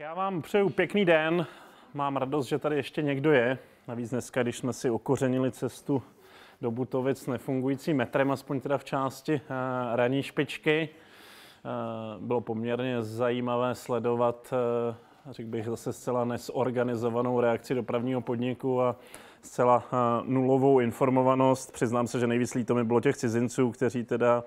Já vám přeju pěkný den. Mám radost, že tady ještě někdo je. Navíc dneska, když jsme si okořenili cestu do Butovic nefungující metrem, aspoň teda v části eh, ranní špičky, eh, bylo poměrně zajímavé sledovat, eh, řekl bych, zase zcela nesorganizovanou reakci dopravního podniku a zcela nulovou informovanost. Přiznám se, že nejvíc líto mi bylo těch cizinců, kteří teda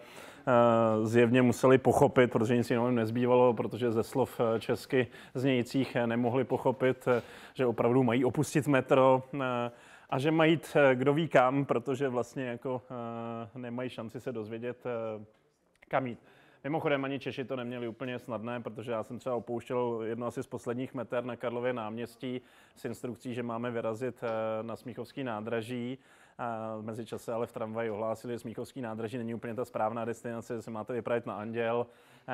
Eh, zjevně museli pochopit, protože nic jiného jim nezbývalo, protože ze slov eh, česky znějících eh, nemohli pochopit, že opravdu mají opustit metro a že mají jít kdo ví kam, protože vlastně jako nemají šanci se dozvědět, kam jít. Mimochodem ani Češi to neměli úplně snadné, protože já jsem třeba opouštěl jedno asi z posledních meter na Karlově náměstí s instrukcí, že máme vyrazit na Smíchovský nádraží a mezi čase ale v tramvaji ohlásili, že Smíchovský nádraží není úplně ta správná destinace, že se máte vypravit na Anděl.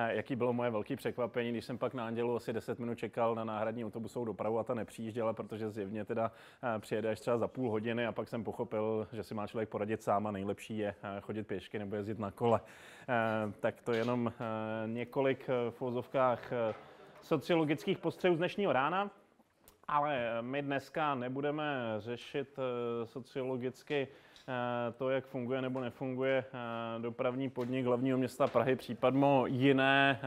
Jaký bylo moje velké překvapení, když jsem pak na Andělu asi 10 minut čekal na náhradní autobusovou dopravu a ta nepřijížděla, protože zjevně teda přijede až třeba za půl hodiny a pak jsem pochopil, že si má člověk poradit sám a nejlepší je chodit pěšky nebo jezdit na kole. Tak to jenom několik v sociologických postřehů z dnešního rána. Ale eh, my dneska nebudeme řešit eh, sociologicky eh, to, jak funguje nebo nefunguje dopravní podnik hlavního města Prahy, případmo jiné,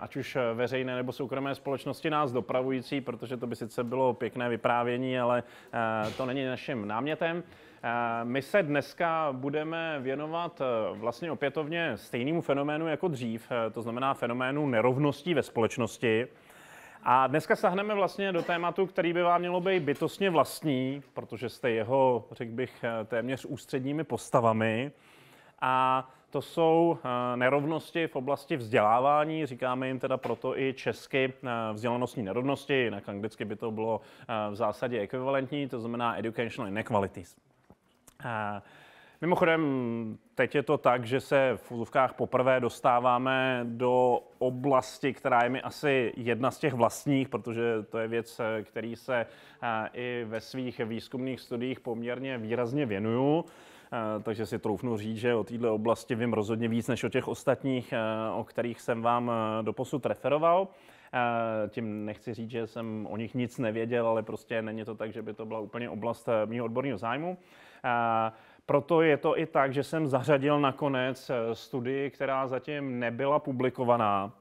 ať už veřejné nebo soukromé společnosti nás dopravující, protože to by sice bylo pěkné vyprávění, ale to není naším námětem. My se dneska budeme věnovat vlastně opětovně stejnému fenoménu jako dřív, to znamená fenoménu nerovností ve společnosti. A dneska sahneme vlastně do tématu, který by vám mělo být bytostně vlastní, protože jste jeho, řekl bych, eh, téměř ústředními postavami. A to jsou eh, nerovnosti v oblasti vzdělávání, říkáme jim teda proto i česky eh, vzdělanostní nerovnosti, jinak anglicky by to bylo v zásadě ekvivalentní, to znamená educational inequalities. Mimochodem, teď je to tak, že se v úzovkách poprvé dostáváme do oblasti, která je mi asi jedna z těch vlastních, protože to je věc, eh, který se eh, i ve svých výzkumných studiích poměrně výrazně věnuju eh, takže si troufnu říct, že o této oblasti vím rozhodně víc než o těch ostatních, o kterých jsem vám doposud referoval. Tím nechci říct, že jsem o nich nic nevěděl, ale prostě není to tak, že by to byla úplně oblast mého odborného zájmu. Proto je to i tak, že jsem zařadil nakonec eh, studii, která zatím nebyla publikovaná.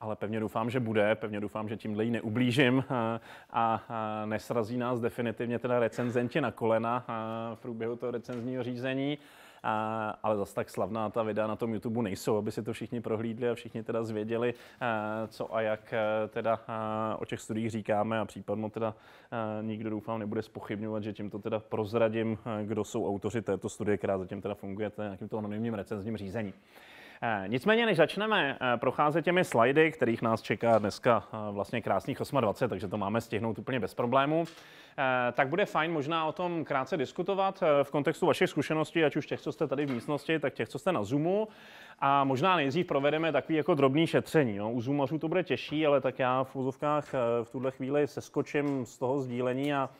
ale pevně doufám, že bude, pevně doufám, že tímhle ji neublížím eh, a, a nesrazí nás definitivně teda recenzenti na kolena eh, v průběhu toho recenzního řízení a, ale zase tak slavná ta videa na tom YouTube nejsou, aby si to všichni prohlídli a všichni teda zvěděli, eh, co a jak eh, teda eh, o těch studiích říkáme a případně teda nikdo doufám nebude spochybňovat, že tímto teda prozradím, kdo jsou autoři této studie, která zatím teda funguje nějakým to anonymním recenzním řízení. Eh, nicméně, než začneme eh, procházet těmi slajdy, kterých nás čeká dneska eh, vlastně krásných 28, takže to máme stihnout úplně bez problémů, tak bude fajn možná o tom krátce diskutovat v kontextu vašich zkušeností, ať už těch, co jste tady v místnosti, tak těch, co jste na Zoomu. A možná nejdřív provedeme takový jako drobný šetření. No. U Zoomařů to bude těžší, ale tak já v úzovkách v tuhle chvíli seskočím z toho sdílení a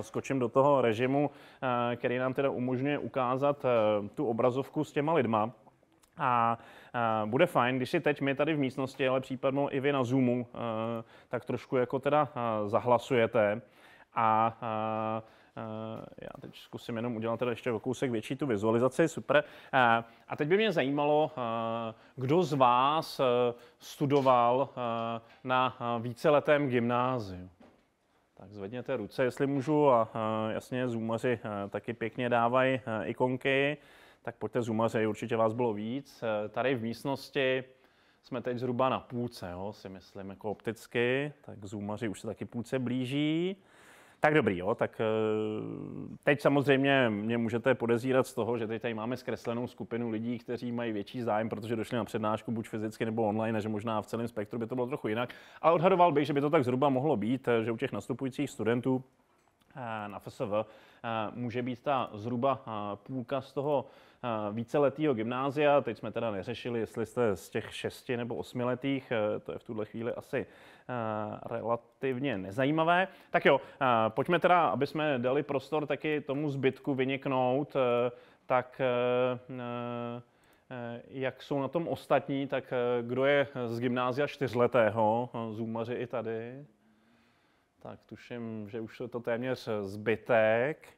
skočím do toho režimu, který nám teda umožňuje ukázat tu obrazovku s těma lidma. A bude fajn, když si teď my tady v místnosti, ale případně i vy na Zoomu, eh, tak trošku jako teda eh, zahlasujete. A eh, já teď zkusím jenom udělat teda ještě o kousek větší tu vizualizaci, super. A teď by mě zajímalo, kdo z vás studoval na víceletém gymnáziu? Tak zvedněte ruce, jestli můžu, a jasně, zoomaři taky pěkně dávají ikonky tak pojďte zumaři, určitě vás bylo víc. Eh, tady v místnosti jsme teď zhruba na půlce, jo, si myslím, jako opticky, tak zoomaři už se taky půlce blíží. Tak dobrý, jo, tak eh, teď samozřejmě mě můžete podezírat z toho, že teď tady máme zkreslenou skupinu lidí, kteří mají větší zájem, protože došli na přednášku buď fyzicky nebo online, a že možná v celém spektru by to bylo trochu jinak. Ale odhadoval bych, že by to tak zhruba mohlo být, eh, že u těch nastupujících studentů Eh, na FSV eh, může být ta zhruba eh, půlka z toho víceletého gymnázia. Teď jsme teda neřešili, jestli jste z těch šesti nebo osmiletých, to je v tuhle chvíli asi relativně nezajímavé. Tak jo, pojďme teda, aby jsme dali prostor taky tomu zbytku vyniknout, tak jak jsou na tom ostatní, tak kdo je z gymnázia čtyřletého, zůmaři i tady? tak tuším, že už je to téměř zbytek.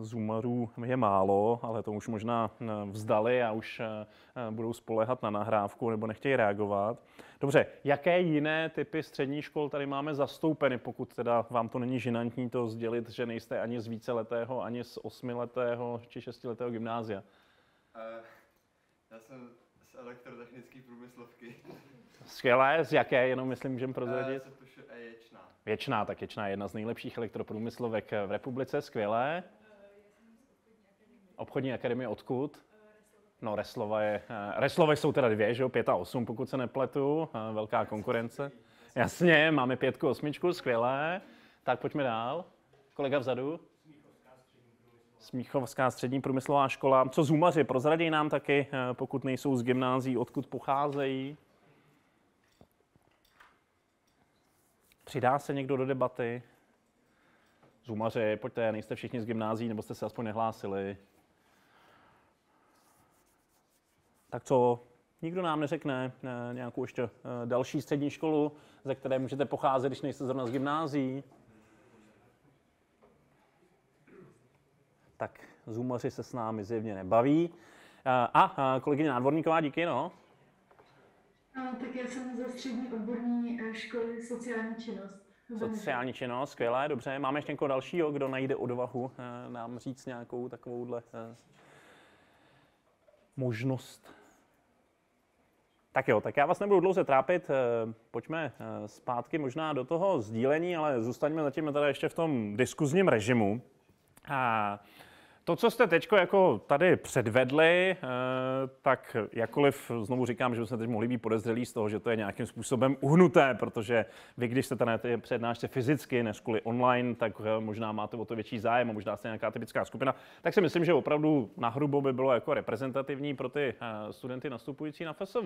Eh, Zoomerů je málo, ale to už možná eh, vzdali a už eh, budou spolehat na nahrávku nebo nechtějí reagovat. Dobře, jaké jiné typy střední škol tady máme zastoupeny, pokud teda vám to není žinantní to sdělit, že nejste ani z víceletého, ani z osmiletého či šestiletého gymnázia? Já jsem z elektrotechnické průmyslovky. Skvělé, z jaké, jenom myslím, můžeme prozradit? se Věčná, tak Věčná je jedna z nejlepších elektroprůmyslovek v republice, skvělé. Obchodní akademie odkud? No, Reslova je, eh, Reslova jsou teda dvě, že jo, pět a osm, pokud se nepletu, eh, velká konkurence. Jasně, máme pětku, osmičku, skvělé. Tak pojďme dál. Kolega vzadu. Smíchovská střední průmyslová škola. Co zůmaři, prozraděj nám taky, eh, pokud nejsou z gymnází, odkud pocházejí. Přidá se někdo do debaty? Zumaři, pojďte, nejste všichni z gymnází, nebo jste se aspoň nehlásili. Tak co, nikdo nám neřekne eh, nějakou ještě eh, další střední školu, ze které můžete pocházet, když nejste zrovna z gymnází. Tak zumaři se s námi zjevně nebaví. Eh, a kolegyně Nádvorníková, díky, no. No, tak já jsem ze střední odborní eh, školy sociální činnost. Sociální činnost, skvělé, dobře. Máme ještě někoho dalšího, kdo najde odvahu eh, nám říct nějakou takovouhle eh, možnost. Tak jo, tak já vás nebudu dlouze trápit, pojďme zpátky možná do toho sdílení, ale zůstaňme zatím teda ještě v tom diskuzním režimu. A to, co jste teď jako tady předvedli, eh, tak jakkoliv znovu říkám, že jsme teď mohli být podezřelí z toho, že to je nějakým způsobem uhnuté, protože vy, když jste tady přednášte fyzicky, než kvůli online, tak eh, možná máte o to větší zájem a možná jste nějaká typická skupina, tak si myslím, že opravdu na hrubo by bylo jako reprezentativní pro ty eh, studenty nastupující na FSV.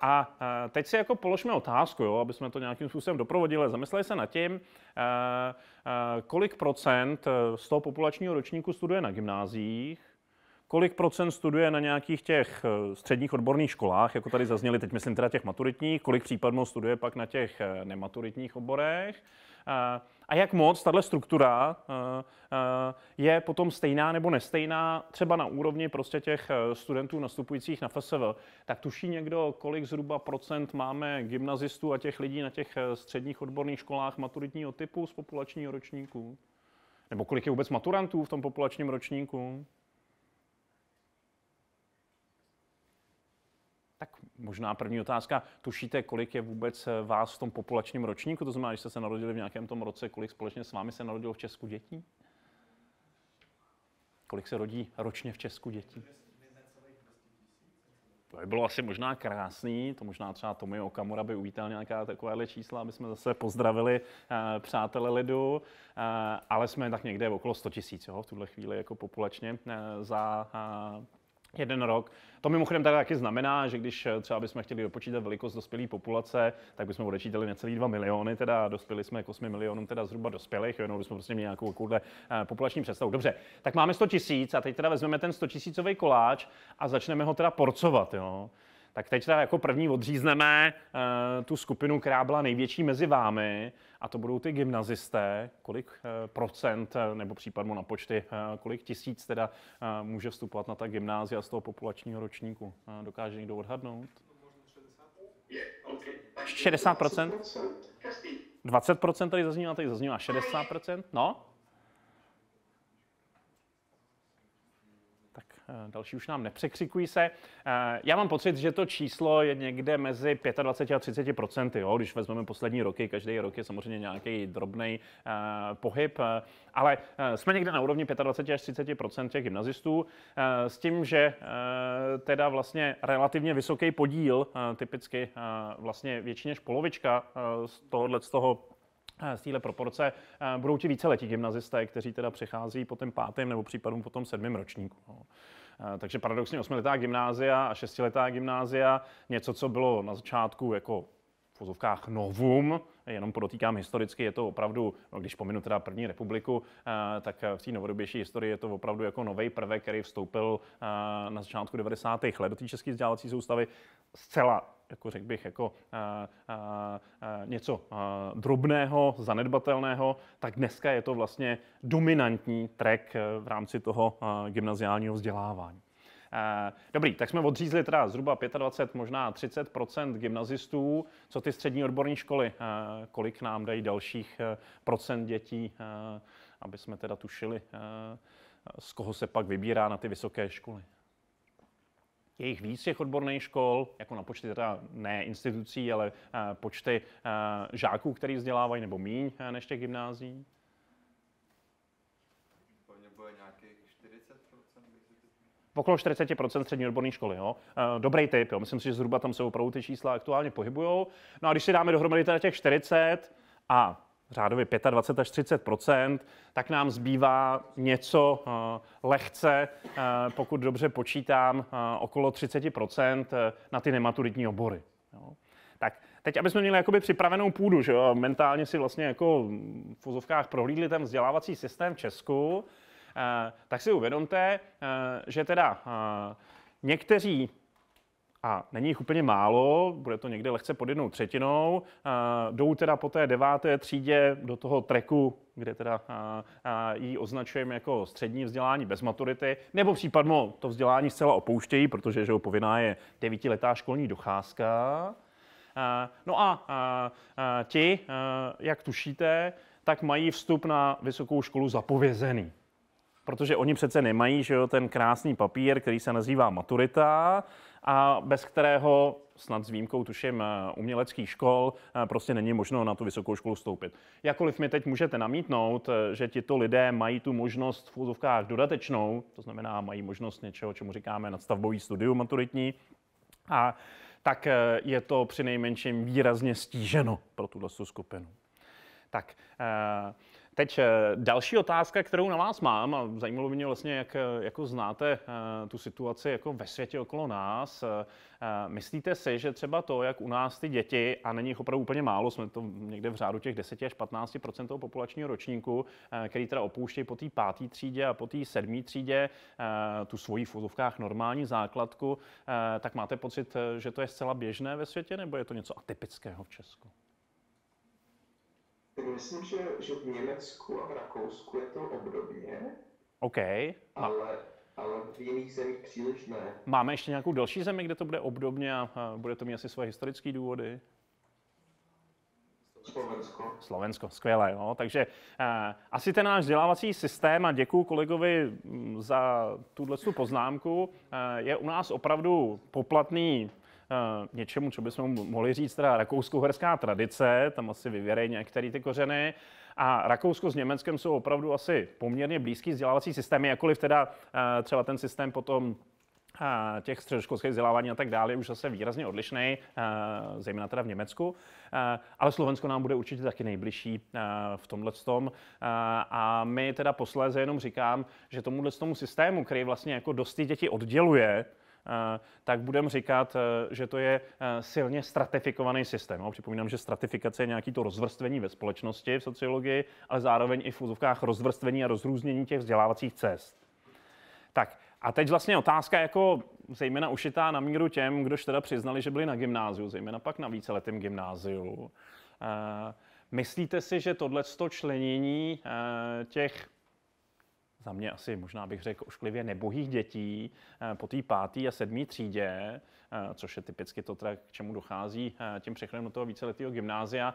A e, teď si jako položme otázku, jo, aby jsme to nějakým způsobem doprovodili. Zamysleli se nad tím, e, e, kolik procent z toho populačního ročníku studuje na gymnáziích, kolik procent studuje na nějakých těch středních odborných školách, jako tady zazněly, teď myslím teda těch maturitních, kolik případno studuje pak na těch nematuritních oborech Eh, a jak moc tahle struktura eh, eh, je potom stejná nebo nestejná třeba na úrovni prostě těch studentů nastupujících na FSV. Tak tuší někdo, kolik zhruba procent máme gymnazistů a těch lidí na těch středních odborných školách maturitního typu z populačního ročníku? Nebo kolik je vůbec maturantů v tom populačním ročníku? možná první otázka. Tušíte, kolik je vůbec eh, vás v tom populačním ročníku? To znamená, že jste se narodili v nějakém tom roce, kolik společně s vámi se narodilo v Česku dětí? Kolik se rodí ročně v Česku dětí? To by bylo asi možná krásný, to možná třeba Tomi Okamura by uvítal nějaká takovéhle čísla, aby jsme zase pozdravili uh, přátele lidu, uh, eh, ale jsme tak někde v okolo 100 tisíc v tuhle chvíli jako populačně uh, za uh, jeden rok. To mimochodem tady taky znamená, že když eh, třeba bychom chtěli dopočítat velikost dospělé populace, tak bychom odečítali necelý 2 miliony, teda dospěli jsme k 8 milionům teda zhruba dospělých, jenom jsme prostě měli nějakou takovouhle eh, populační představu. Dobře, tak máme 100 tisíc a teď teda vezmeme ten 100 tisícový koláč a začneme ho teda porcovat, jo. Tak teď teda jako první odřízneme uh, tu skupinu, která byla největší mezi vámi, a to budou ty gymnazisté, kolik uh, procent, eh, nebo případně na počty, uh, kolik tisíc teda uh, může vstupovat na ta gymnázia z toho populačního ročníku. Uh, dokáže někdo odhadnout? 60%? 20% tady zaznívá, tady zaznívá 60%. No? Eh, další už nám nepřekřikují se. Eh, já mám pocit, že to číslo je někde mezi 25 a 30 procenty, jo? když vezmeme poslední roky, každý rok je samozřejmě nějaký drobný eh, pohyb, ale jsme někde na úrovni 25 až 30 těch gymnazistů, s tím, že teda vlastně relativně vysoký podíl, typicky vlastně větší než polovička z tohohle z toho z téhle proporce eh, budou ti letí gymnazisté, kteří teda přechází po tom pátém nebo případům po tom sedmém ročníku. No. Eh, takže paradoxně osmiletá gymnázia a šestiletá gymnázia, něco, co bylo na začátku jako v pozovkách novum, jenom podotýkám historicky, je to opravdu, no, když pominu teda první republiku, eh, tak eh, v té novodobější historii je to opravdu jako nový prvek, který vstoupil eh, na začátku 90. let do té české vzdělávací soustavy zcela jako řekl bych, jako a, a, a, něco a, drobného, zanedbatelného, tak dneska je to vlastně dominantní trek v rámci toho a, gymnaziálního vzdělávání. Eh, dobrý, tak jsme odřízli teda zhruba 25, možná 30 gymnazistů. Co ty střední odborní školy, eh, kolik nám dají dalších eh, procent dětí, aby jsme teda tušili, z koho se pak vybírá na ty vysoké školy? Je jich víc těch odborných škol, jako na počty teda ne institucí, ale počty žáků, který vzdělávají, nebo míň než těch gymnázií? okolo 40% střední odborné školy. Jo? Eh, dobrý typ, jo? myslím si, že zhruba tam se opravdu ty čísla aktuálně pohybují. No a když si dáme dohromady teda těch 40 a řádově 25 až 30 tak nám zbývá něco eh, lehce, eh, pokud dobře počítám, okolo 30 na ty nematuritní obory. Jo? Tak teď, aby jsme měli jakoby připravenou půdu, že jo? mentálně si vlastně jako hm, v fuzovkách prohlídli ten vzdělávací systém v Česku, Eh, tak si uvědomte, eh, že teda eh, někteří a není jich úplně málo, bude to někde lehce pod jednou třetinou, jdou teda po té deváté třídě do toho treku, kde teda ji označujeme jako střední vzdělání bez maturity, nebo případno to vzdělání zcela opouštějí, protože že povinná je devítiletá školní docházka. No a ti, jak tušíte, tak mají vstup na vysokou školu zapovězený protože oni přece nemají že jo, ten krásný papír, který se nazývá maturita a bez kterého snad s výjimkou tuším eh, uměleckých škol, eh, prostě není možno na tu vysokou školu vstoupit. Jakoliv mi teď můžete namítnout, eh, že tito lidé mají tu možnost v úzovkách dodatečnou, to znamená mají možnost něčeho, čemu říkáme nadstavbový studium maturitní, a tak je to při nejmenším výrazně stíženo pro tuto skupinu. Tak, eh, Teď eh, další otázka, kterou na vás mám, a zajímalo by mě vlastně, jak eh, jako znáte eh, tu situaci jako ve světě okolo nás. Myslíte si, že třeba to, jak u nás ty děti, a není jich opravdu úplně málo, jsme to někde v řádu těch 10 až 15 toho populačního ročníku, který teda opouštějí po té páté třídě a po té sedmé třídě tu svoji v úzovkách normální základku, tak máte pocit, že to je zcela běžné ve světě, nebo je to něco atypického v Česku? Tak myslím, že, že v Německu a v Rakousku je to obdobně. OK. Ma... Ale, ale v jiných zemích příliš ne. Máme ještě nějakou další zemi, kde to bude obdobně a bude to mít asi svoje historické důvody? Slovensko. Slovensko, skvělé. Jo? Takže eh, asi ten náš vzdělávací systém, a děkuji kolegovi mm, za tuhle poznámku, eh, je u nás opravdu poplatný Eh, něčemu, co bychom mohli říct, teda rakousko-herská tradice, tam asi vyvěrají některé ty kořeny. A Rakousko s Německem jsou opravdu asi poměrně blízký vzdělávací systémy, jakkoliv teda eh, třeba ten systém potom eh, těch středoškolských vzdělávání a tak dále je už zase výrazně odlišný, zejména teda v Německu. Ale Slovensko nám bude určitě taky nejbližší v tomhle tom. A my teda posléze jenom říkám, že tomuhle tomu systému, který vlastně jako dost děti odděluje, Eh, tak budeme říkat, eh, že to je eh, silně stratifikovaný systém. připomínám, že stratifikace je nějaký to rozvrstvení ve společnosti v sociologii, ale zároveň i v úzovkách rozvrstvení a rozrůznění těch vzdělávacích cest. Tak a teď vlastně otázka jako zejména ušitá na míru těm, kdož teda přiznali, že byli na gymnáziu, zejména pak na víceletém gymnáziu. Myslíte si, že tohleto členění těch za mě asi možná bych řekl ošklivě nebohých dětí eh, po té páté a sedmé třídě, eh, což je typicky to, k čemu dochází eh, tím přechodem do toho víceletého gymnázia,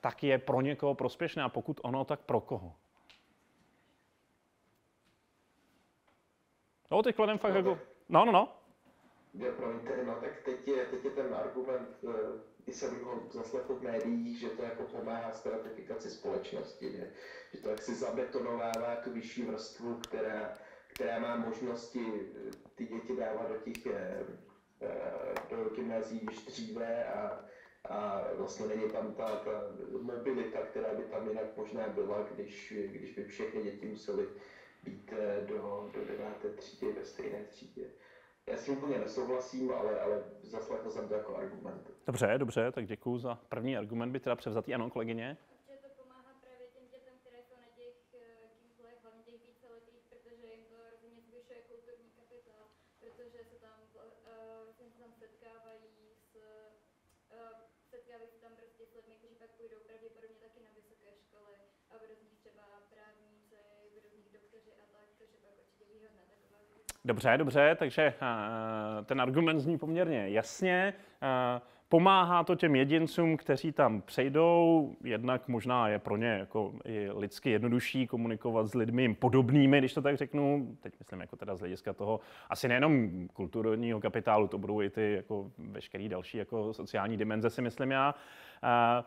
tak je pro někoho prospěšné a pokud ono, tak pro koho? No, teď kladem fakt jako... No, no, no kde No tak teď je, teď je ten argument, i eh, jsem ho zaslechl v médiích, že to jako pomáhá stratifikaci společnosti, že, že to jak si zabetonovává tu vyšší vrstvu, která, která má možnosti eh, ty děti dávat do těch eh, do gymnazií již dříve a, a vlastně není tam ta, ta mobilita, která by tam jinak možná byla, když, když by všechny děti musely být do, do deváté třídy, ve stejné třídě. Já s úplně nesouhlasím, ale, ale zaslechl jsem to jako argument. Dobře, dobře, tak děkuji za první argument, by teda převzatý, ano, kolegyně. Dobře, dobře, takže eh, ten argument zní poměrně jasně. Eh, pomáhá to těm jedincům, kteří tam přejdou, jednak možná je pro ně jako i lidsky jednodušší komunikovat s lidmi podobnými, když to tak řeknu, teď myslím jako teda z hlediska toho asi nejenom kulturního kapitálu, to budou i ty jako veškerý další jako sociální dimenze si myslím já. Uh,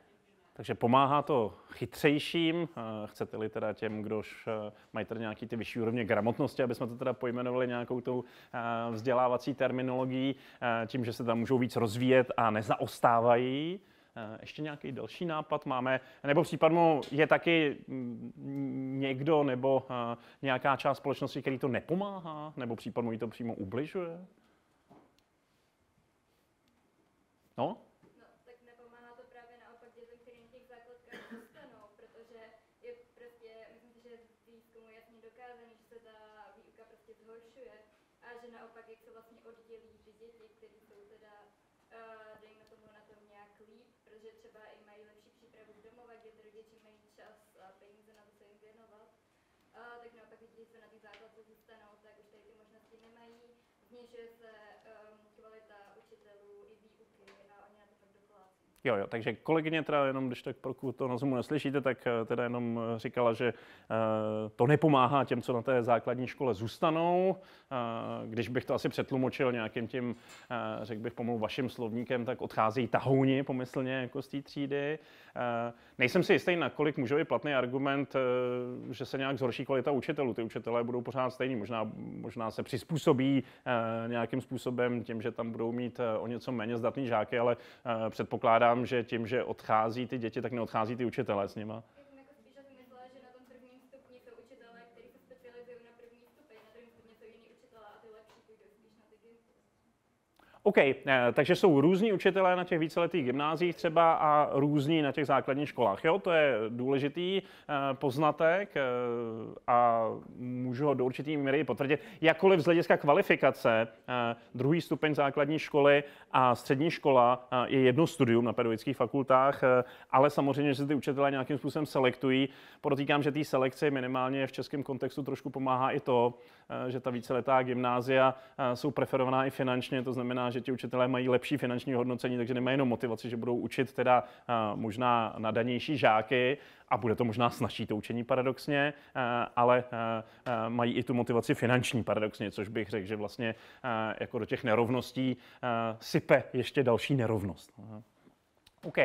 Takže pomáhá to chytřejším, eh, chcete-li teda těm, kdož eh, mají tady nějaký ty vyšší úrovně gramotnosti, aby jsme to teda pojmenovali nějakou tou eh, vzdělávací terminologií, tím, že se tam můžou víc rozvíjet a nezaostávají. Ještě nějaký další nápad máme, nebo případně je taky mm, někdo nebo nějaká část společnosti, který to nepomáhá, nebo případně jí to přímo ubližuje? No, dostanou, tak už tady ty možnosti nemají. Znižuje se um, kvalita učitelů i výuky a oni na to fakt doplácí. Jo, jo, takže kolegyně teda jenom, když tak pokud to na Zoomu neslyšíte, tak eh, teda jenom eh, říkala, že eh, to nepomáhá těm, co na té základní škole zůstanou. Když bych to asi přetlumočil nějakým tím, řekl bych pomalu vaším slovníkem, tak odcházejí tahouni pomyslně jako z té třídy. Eh, nejsem si jistý, nakolik může být platný argument, eh, že se nějak zhorší kvalita učitelů. Ty učitelé budou pořád stejní, možná, možná se přizpůsobí eh, nějakým způsobem tím, že tam budou mít o něco méně zdatný žáky, ale předpokládám, že tím, že odchází ty děti, tak neodchází ty učitelé s nimi. OK, eh, takže jsou různí učitelé na těch víceletých gymnázích třeba a různí na těch základních školách. Jo, to je důležitý eh, poznatek eh, a můžu ho do určitý míry potvrdit. Jakoliv z hlediska kvalifikace druhý stupeň základní školy a střední škola je jedno studium na pedagogických fakultách, ale samozřejmě, že se ty učitelé nějakým způsobem selektují. Podotýkám, že té selekci minimálně v českém kontextu trošku pomáhá i to, že ta víceletá gymnázia jsou preferovaná i finančně, to znamená, že ti učitelé mají lepší finanční hodnocení, takže nemají jenom motivaci, že budou učit teda eh, možná nadanější žáky a bude to možná snažší to učení paradoxně, eh, ale eh, mají i tu motivaci finanční paradoxně, což bych řekl, že vlastně jako do těch nerovností sype ještě další nerovnost. OK,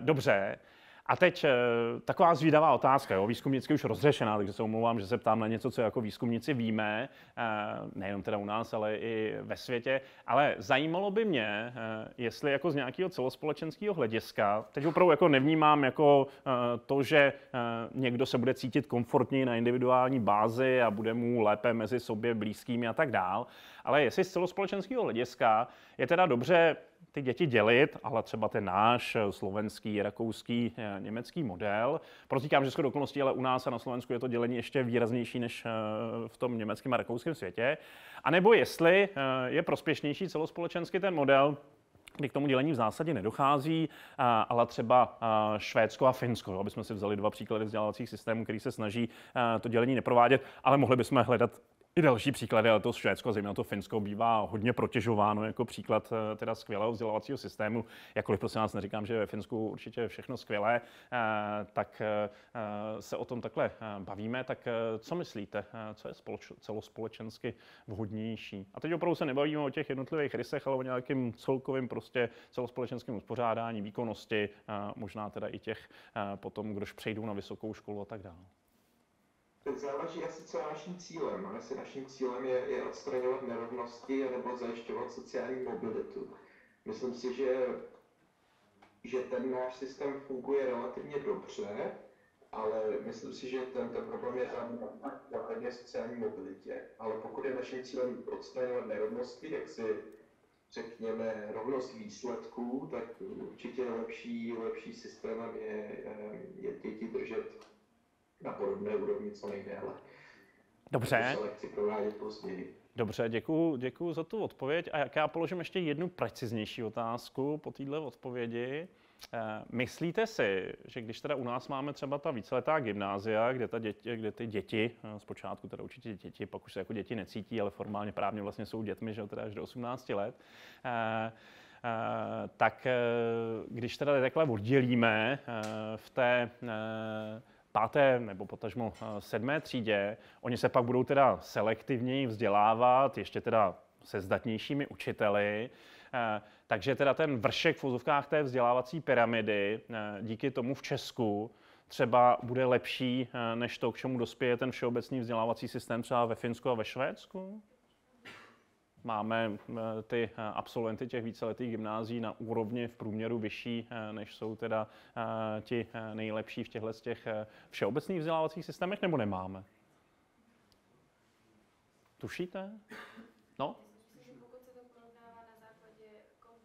dobře. A teď eh, taková zvídavá otázka, jo, výzkumnicky už rozřešená, takže se omlouvám, že se ptám na něco, co jako výzkumníci víme, eh, nejenom teda u nás, ale i ve světě. Ale zajímalo by mě, eh, jestli jako z nějakého celospolečenského hlediska, teď opravdu jako nevnímám jako to, že někdo se bude cítit komfortněji na individuální bázi a bude mu lépe mezi sobě blízkými a tak dál, ale jestli z celospolečenského hlediska je teda dobře ty děti dělit, ale třeba ten náš slovenský, rakouský, eh, německý model. Protýkám, že skoro dokonalostí, ale u nás a na Slovensku je to dělení ještě výraznější než eh, v tom německém a rakouském světě. A nebo jestli eh, je prospěšnější celospolečenský ten model, kdy k tomu dělení v zásadě nedochází, ale třeba Švédsko a Finsko, aby jsme si vzali dva příklady vzdělávacích systémů, který se snaží to dělení neprovádět, ale mohli bychom hledat i další příklady, ale to Švédsko, zejména to Finsko, bývá hodně protěžováno jako příklad eh, teda skvělého vzdělávacího systému. Jakkoliv prosím vás neříkám, že ve Finsku určitě všechno skvělé, eh, tak eh, se o tom takhle bavíme. Tak co myslíte, co je společ- celospolečensky vhodnější? A teď opravdu se nebavíme o těch jednotlivých rysech, ale o nějakém celkovém prostě celospolečenském uspořádání, výkonnosti, možná teda i těch potom, kdož přejdou na vysokou školu a tak dále. Záleží asi, co je naším cílem. A jestli naším cílem je, je odstraňovat nerovnosti nebo zajišťovat sociální mobilitu. Myslím si, že, že ten náš systém funguje relativně dobře, ale myslím si, že ten, problém je tam na hledně sociální mobilitě. Ale pokud je naším cílem odstraňovat nerovnosti, jak si řekněme rovnost výsledků, tak určitě lepší, lepší systémem je, je děti držet na podobné úrovni co nejdéle. Dobře. Dobře, děkuji děkuju za tu odpověď. A jak já položím ještě jednu preciznější otázku po této odpovědi. Eh, myslíte si, že když teda u nás máme třeba ta víceletá gymnázia, kde, ta děti, kde ty děti, eh, zpočátku teda určitě děti, pak už se jako děti necítí, ale formálně právně vlastně jsou dětmi, že teda až do 18 let, eh, tak když teda takhle oddělíme v té páté nebo potažmo eh, sedmé třídě. Oni se pak budou teda selektivněji vzdělávat, ještě teda se zdatnějšími učiteli. Eh, takže teda ten vršek v vozovkách té vzdělávací pyramidy eh, díky tomu v Česku třeba bude lepší než to, k čemu dospěje ten všeobecný vzdělávací systém třeba ve Finsku a ve Švédsku? máme eh, ty eh, absolventy těch víceletých gymnází na úrovni v průměru vyšší, eh, než jsou teda ti nejlepší v těchto těch všeobecných vzdělávacích systémech, nebo nemáme? Tušíte? No? Jako jako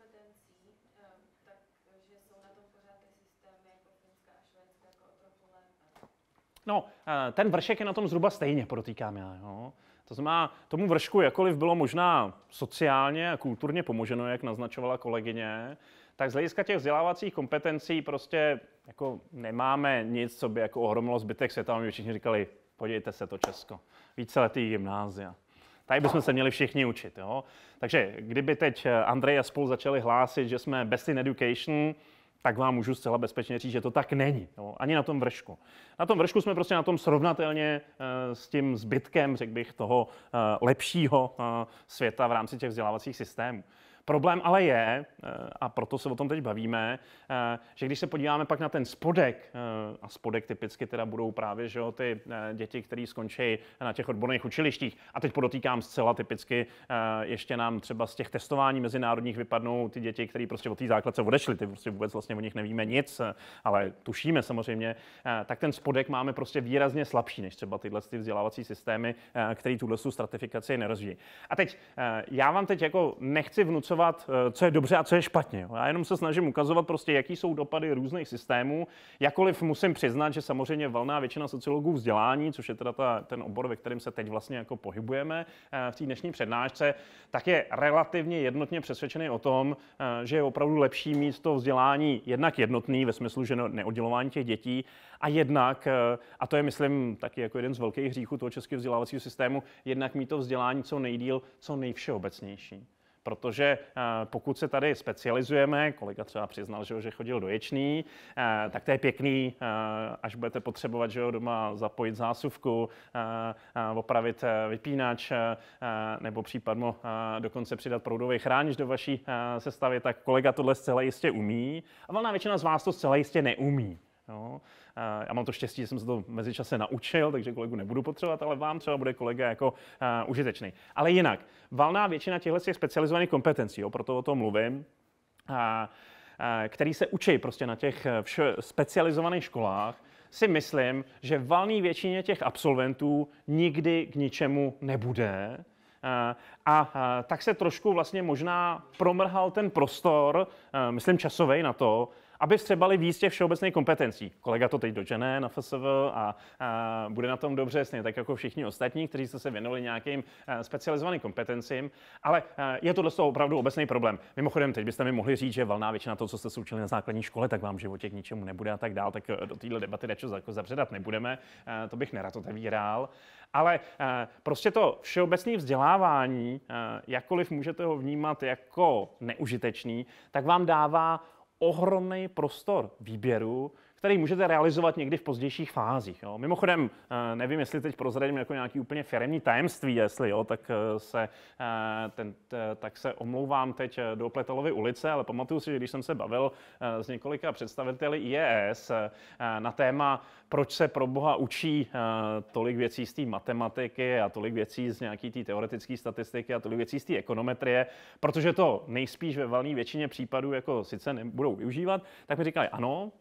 no, ten vršek je na tom zhruba stejně, protýkám já. Jo. To znamená, tomu vršku, jakoliv bylo možná sociálně a kulturně pomoženo, jak naznačovala kolegyně, tak z hlediska těch vzdělávacích kompetencí prostě jako nemáme nic, co by jako ohromilo zbytek světa. Oni všichni říkali, podívejte se to Česko, víceletý gymnázia. Tady bychom se měli všichni učit. Jo? Takže kdyby teď Andrej a spolu začali hlásit, že jsme best in education, tak vám můžu zcela bezpečně říct, že to tak není. Jo? Ani na tom vršku. Na tom vršku jsme prostě na tom srovnatelně eh, s tím zbytkem, řekl bych, toho eh, lepšího eh, světa v rámci těch vzdělávacích systémů. Problém ale je, eh, a proto se o tom teď bavíme, eh, že když se podíváme pak na ten spodek, eh, a spodek typicky teda budou právě že jo, ty děti, které skončí na těch odborných učilištích, a teď podotýkám zcela typicky, ještě nám třeba z těch testování mezinárodních vypadnou ty děti, které prostě od té základce odešly, ty prostě vůbec vlastně o nich nevíme nic, ale tušíme samozřejmě, tak ten spodek máme prostě výrazně slabší než třeba tyhle ty vzdělávací systémy, které tuhle stratifikaci nerozvíjí. A teď já vám teď jako nechci vnucovat popisovat, eh, co je dobře a co je špatně. Já jenom se snažím ukazovat prostě, jaký jsou dopady různých systémů. Jakoliv musím přiznat, že samozřejmě valná většina sociologů vzdělání, což je teda ta, ten obor, ve kterém se teď vlastně jako pohybujeme eh, v té dnešní přednášce, tak je relativně jednotně přesvědčený o tom, eh, že je opravdu lepší mít to vzdělání jednak jednotný ve smyslu, že neoddělování těch dětí a jednak, a to je myslím taky jako jeden z velkých hříchů toho českého vzdělávacího systému, jednak mít to vzdělání co nejdíl, co nejvšeobecnější. Protože eh, pokud se tady specializujeme, kolega třeba přiznal, že, že chodil do ječný, eh, tak to je pěkný, eh, až budete potřebovat že doma zapojit zásuvku, opravit vypínač nebo případně dokonce přidat proudový chránič do vaší sestavy, tak kolega tohle zcela jistě umí. A velná většina z vás to zcela jistě neumí. Jo. No. Já mám to štěstí, že jsem se to mezičase naučil, takže kolegu nebudu potřebovat, ale vám třeba bude kolega jako užitečný. Ale jinak, valná většina těchto těch specializovaných kompetencí, jo, proto o tom mluvím, uh, který se učí prostě na těch e, vš- specializovaných školách, si myslím, že valný většině těch absolventů nikdy k ničemu nebude. A, a tak se trošku vlastně možná promrhal ten prostor, e, myslím časový na to, aby vstřebali víc těch všeobecných kompetencí. Kolega to teď dožené na FSV a, a bude na tom dobře, stejně tak jako všichni ostatní, kteří jste se věnovali nějakým eh, specializovaným kompetencím, ale eh, je to dost opravdu obecný problém. Mimochodem, teď byste mi mohli říct, že valná většina toho, co jste se učili na základní škole, tak vám v životě k ničemu nebude a tak dál, tak eh, do téhle debaty nečo jako zapředat nebudeme, to bych nerad otevíral. Ale prostě to všeobecné vzdělávání, jakkoliv můžete ho vnímat jako neužitečný, tak vám dává ohromný prostor výběru, který můžete realizovat někdy v pozdějších fázích. Jo. Mimochodem, eh, nevím, jestli teď prozradím jako nějaký úplně firemní tajemství, jestli jo, tak eh, se, eh, ten, tak se omlouvám teď do Pletalovy ulice, ale pamatuju si, že když jsem se bavil s několika představiteli IES na téma, proč se pro boha učí tolik věcí z té matematiky a tolik věcí z nějaký té teoretické statistiky a tolik věcí z té ekonometrie, protože to nejspíš ve valné většině případů jako sice nebudou využívat, tak mi říkali ano,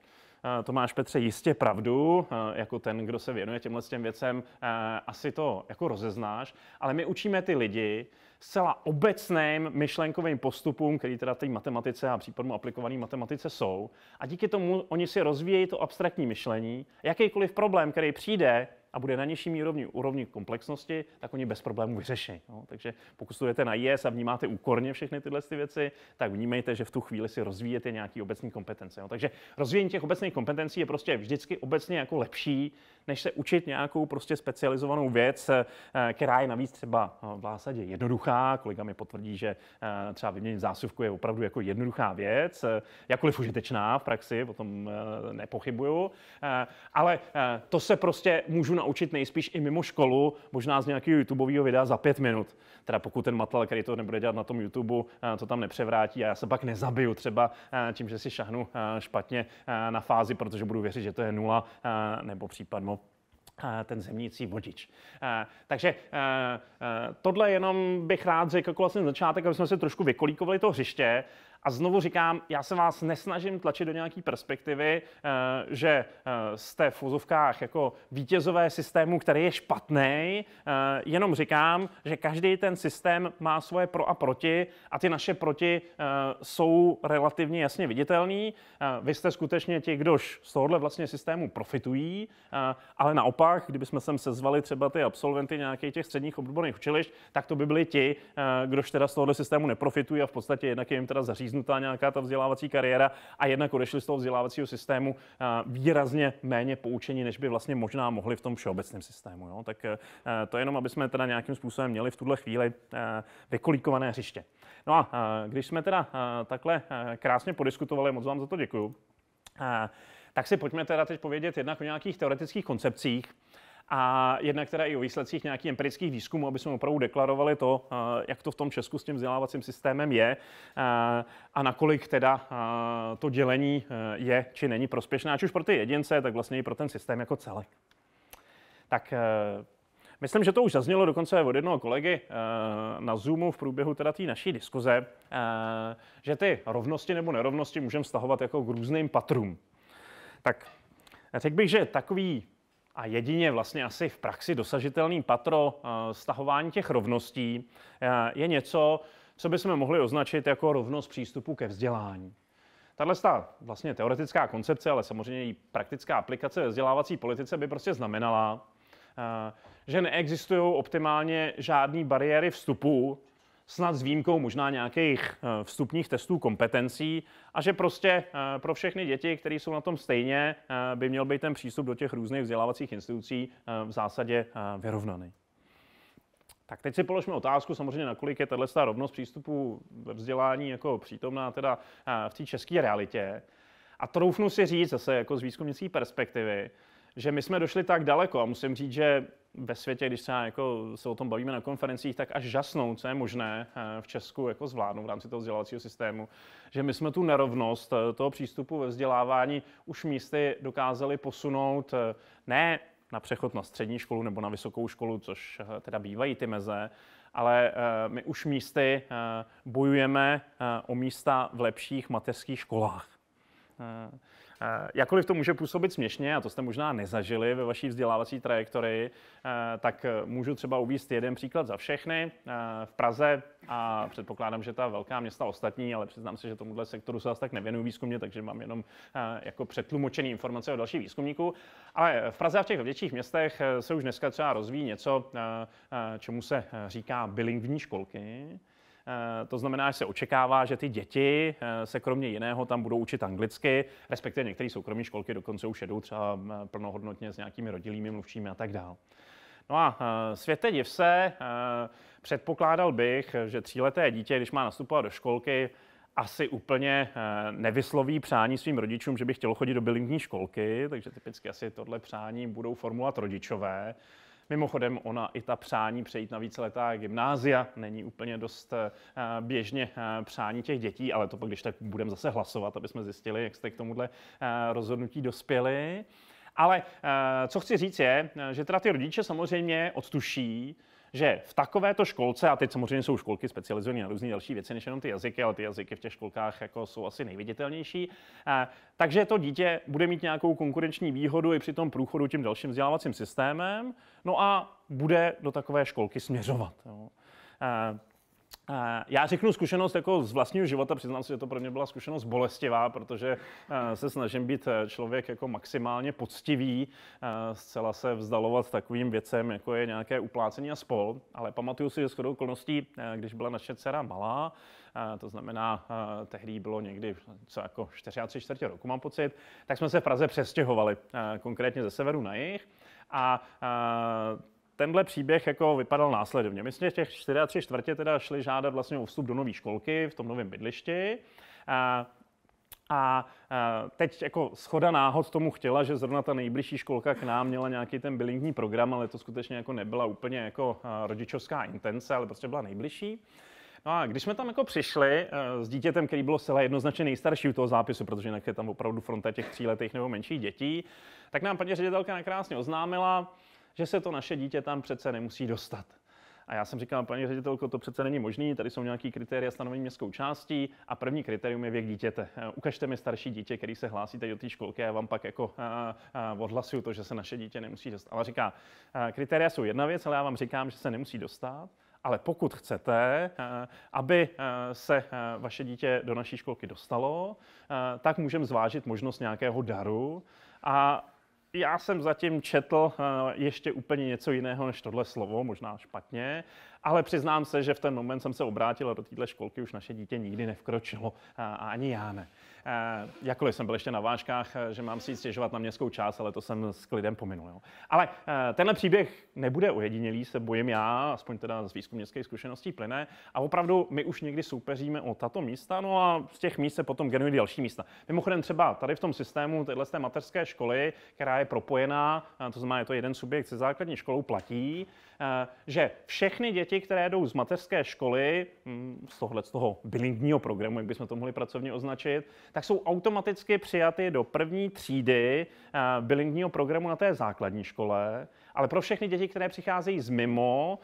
Eh, to máš Petře jistě pravdu, eh, jako ten, kdo se věnuje těmhle těm věcem, eh, asi to jako rozeznáš, ale my učíme ty lidi zcela obecným myšlenkovým postupům, který teda té matematice a případně aplikované matematice jsou. A díky tomu oni si rozvíjejí to abstraktní myšlení. Jakýkoliv problém, který přijde, a bude na nižší úrovni, úrovni komplexnosti, tak oni bez problémů vyřeší. No. Takže pokud studujete na IS a vnímáte úkorně všechny tyhle ty věci, tak vnímejte, že v tu chvíli si rozvíjete nějaké obecné kompetence. No. Takže rozvíjení těch obecných kompetencí je prostě vždycky obecně jako lepší, než se učit nějakou prostě specializovanou věc, eh, která je navíc třeba eh, v zásadě jednoduchá. Kolega mi potvrdí, že eh, třeba vyměnit zásuvku je opravdu jako jednoduchá věc, jakkoliv užitečná v praxi, o tom nepochybuju. Ale to se prostě můžu naučit nejspíš i mimo školu, možná z nějakého YouTubeového videa za pět minut. Teda pokud ten matel, který to nebude dělat na tom YouTube, to tam nepřevrátí a já se pak nezabiju třeba tím, že si šahnu špatně na fázi, protože budu věřit, že to je nula nebo případně ten zemnící vodič. Takže tohle jenom bych rád řekl jako vlastně začátek, aby jsme se trošku vykolíkovali to hřiště a znovu říkám, já se vás nesnažím tlačit do nějaké perspektivy, eh, že eh, jste v vozovkách jako vítězové systému, který je špatný. Eh, jenom říkám, že každý ten systém má svoje pro a proti a ty naše proti jsou relativně jasně viditelný. Vy jste skutečně ti, kdož z tohohle vlastně systému profitují, ale naopak, kdybychom sem sezvali třeba ty absolventy nějakých těch středních odborných učilišť, tak to by byli ti, kdož teda z tohohle systému neprofitují a v podstatě jednak je jim teda zaříznou uříznutá nějaká ta vzdělávací kariéra a jednak odešli z toho vzdělávacího systému eh, výrazně méně poučení, než by vlastně možná mohli v tom všeobecném systému. Jo? Tak eh, to jenom, aby jsme teda nějakým způsobem měli v tuhle chvíli eh, vykolíkované hřiště. No a když jsme teda takhle krásně podiskutovali, moc vám za to děkuju, tak si pojďme teda teď povědět jednak o nějakých teoretických koncepcích, a jednak teda i o výsledcích nějakých empirických výzkumů, aby jsme opravdu deklarovali to, eh, jak to v tom Česku s tím vzdělávacím systémem je eh, a nakolik teda eh, to dělení je či není prospěšné, ať už pro ty jedince, tak vlastně i pro ten systém jako celek. Tak Myslím, že to už zaznělo dokonce od jednoho kolegy na Zoomu v průběhu teda té naší diskuze, že ty rovnosti nebo nerovnosti můžeme stahovat jako k různým patrům. Tak řekl bych, že takový a jedině vlastně asi v praxi dosažitelný patro eh, stahování těch rovností eh, je něco, co bychom mohli označit jako rovnost přístupu ke vzdělání. Tahle vlastně teoretická koncepce, ale samozřejmě i praktická aplikace ve vzdělávací politice by prostě znamenala, eh, že neexistují optimálně žádné bariéry vstupu snad s výjimkou možná nějakých eh, vstupních testů kompetencí a že prostě eh, pro všechny děti, které jsou na tom stejně, eh, by měl být ten přístup do těch různých vzdělávacích institucí v zásadě vyrovnaný. Tak teď si položme otázku, samozřejmě, nakolik je tato rovnost přístupu ve vzdělání jako přítomná teda v té české realitě. A troufnu si říct zase jako z výzkumnické perspektivy, že my jsme došli tak daleko a musím říct, že ve světě, když se, jako, se o tom bavíme na konferencích, tak až žasnou, co je možné eh, v Česku jako zvládnout v rámci toho vzdělávacího systému, že my jsme tu nerovnost eh, toho přístupu ve vzdělávání už místy dokázali posunout eh, ne na přechod na střední školu nebo na vysokou školu, což teda bývají ty meze, ale my už místy bojujeme o místa v lepších mateřských školách. Eh, Jakoliv to může působit směšně, a to jste možná nezažili ve vaší vzdělávací trajektorii, eh, tak eh, můžu třeba uvíst jeden příklad za všechny. V Praze a předpokládám, že ta velká města ostatní, ale přiznám se, že tomuhle sektoru se asi tak nevěnují výzkumně, takže mám jenom jako přetlumočený informace o dalších výzkumníků. Ale v Praze a v těch větších městech se už dneska třeba rozvíjí něco, čemu se říká bilingvní školky. Eh, to znamená, že se očekává, že ty děti eh, se kromě jiného tam budou učit anglicky, respektive některé soukromé školky dokonce už jedou třeba eh, plnohodnotně s nějakými rodilými mluvčími a tak dále. No a světe div se, předpokládal bych, že tříleté dítě, když má nastupovat do školky, asi úplně nevysloví přání svým rodičům, že by chtělo chodit do bilingní školky, takže typicky asi tohle přání budou formulovat rodičové. Mimochodem, ona i ta přání přejít na víceletá gymnázia není úplně dost eh, běžně eh, přání těch dětí, ale to pak, když tak budeme zase hlasovat, aby jsme zjistili, jak jste k tomuhle eh, rozhodnutí dospěli. Ale co chci říct je, že teda ty rodiče samozřejmě odtuší, že v takovéto školce, a teď samozřejmě jsou školky specializované na různé další věci než jenom ty jazyky, ale ty jazyky v těch školkách jako jsou asi nejviditelnější, eh, takže to dítě bude mít nějakou konkurenční výhodu i při tom průchodu tím dalším vzdělávacím systémem, no a bude do takové školky směřovat. Já řeknu zkušenost jako z vlastního života, přiznám se, že to pro mě byla zkušenost bolestivá, protože eh, se snažím být eh, člověk jako maximálně poctivý, eh, zcela se vzdalovat takovým věcem, jako je nějaké uplácení a spol, ale pamatuju si, že shodou okolností, když byla naše dcera malá, to znamená, tehdy bylo někdy co jako 4 čtvrtě roku, mám pocit, tak jsme se v Praze přestěhovali, konkrétně ze severu na jih. A tenhle příběh jako vypadal následovně. My jsme těch 4 a 3 čtvrtě teda šli žádat vlastně o vstup do nové školky v tom novém bydlišti. A a teď jako schoda náhod tomu chtěla, že zrovna ta nejbližší školka k nám měla nějaký ten bilingní program, ale to skutečně jako nebyla úplně jako rodičovská intence, ale prostě byla nejbližší. No a když jsme tam jako přišli e, s dítětem, který bylo celé jednoznačně nejstarší u toho zápisu, protože jinak je tam opravdu fronta těch tříletých nebo menších dětí, tak nám paní ředitelka nakrásně oznámila, že se to naše dítě tam přece nemusí dostat. A já jsem říkal, paní ředitelko, to přece není možné, tady jsou nějaké kritéria stanovení městskou částí a první kritérium je věk dítěte. Eh, ukažte mi starší dítě, který se hlásí tady do té školky a vám pak jako eh, eh, odhlasuju to, že se naše dítě nemusí dostat. Ale říká, kritéria jsou jedna věc, ale já vám říkám, že se nemusí dostat. Ale pokud chcete, aby se vaše dítě do naší školky dostalo, tak můžeme zvážit možnost nějakého daru. A já jsem zatím četl eh, ještě úplně něco jiného než tohle slovo, možná špatně, ale přiznám se, že v ten moment jsem se obrátil a do téhle školky už naše dítě nikdy nevkročilo a ani já ne. Eh, jakkoliv jsem byl ještě na vážkách, eh, že mám si stěžovat na městskou část, ale to jsem s klidem pominul. Jo. Ale eh, tenhle příběh nebude ujedinělý, se bojím já, aspoň teda z výzkum městské zkušeností plyne. A opravdu my už někdy soupeříme o tato místa, no a z těch míst se potom generují další místa. Mimochodem třeba tady v tom systému téhle té mateřské školy, která je propojená, to znamená, je to jeden subjekt se základní školou, platí, že všechny děti, které jdou z mateřské školy, hm, z tohle z toho bilingního programu, jak bychom to mohli pracovně označit, tak jsou automaticky přijaty do první třídy eh, bilingního programu na té základní škole. Ale pro všechny děti, které přicházejí z mimo,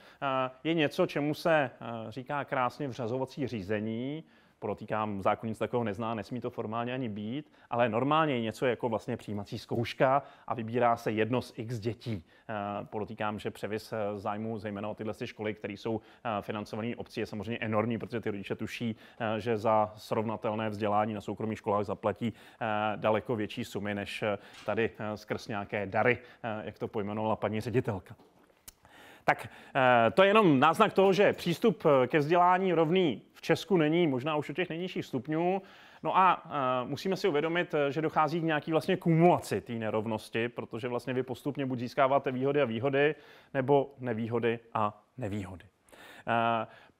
eh, je něco, čemu se eh, říká krásně vřazovací řízení, podotýkám, zákon nic takového nezná, nesmí to formálně ani být, ale normálně je něco jako vlastně přijímací zkouška a vybírá se jedno z x dětí. Eh, podotýkám, že převis eh, zájmu zejména o tyhle školy, které jsou eh, financované obcí, je samozřejmě enormní, protože ty rodiče tuší, že za srovnatelné vzdělání na soukromých školách zaplatí daleko větší sumy než tady skrz nějaké dary, jak to pojmenovala paní ředitelka. Tak eh, to je jenom náznak toho, že přístup eh, ke vzdělání rovný v Česku není, možná už u těch nejnižších stupňů. No a eh, musíme si uvědomit, že dochází k nějaký vlastně kumulaci té nerovnosti, protože vlastně vy postupně buď získáváte výhody a výhody, nebo nevýhody a nevýhody.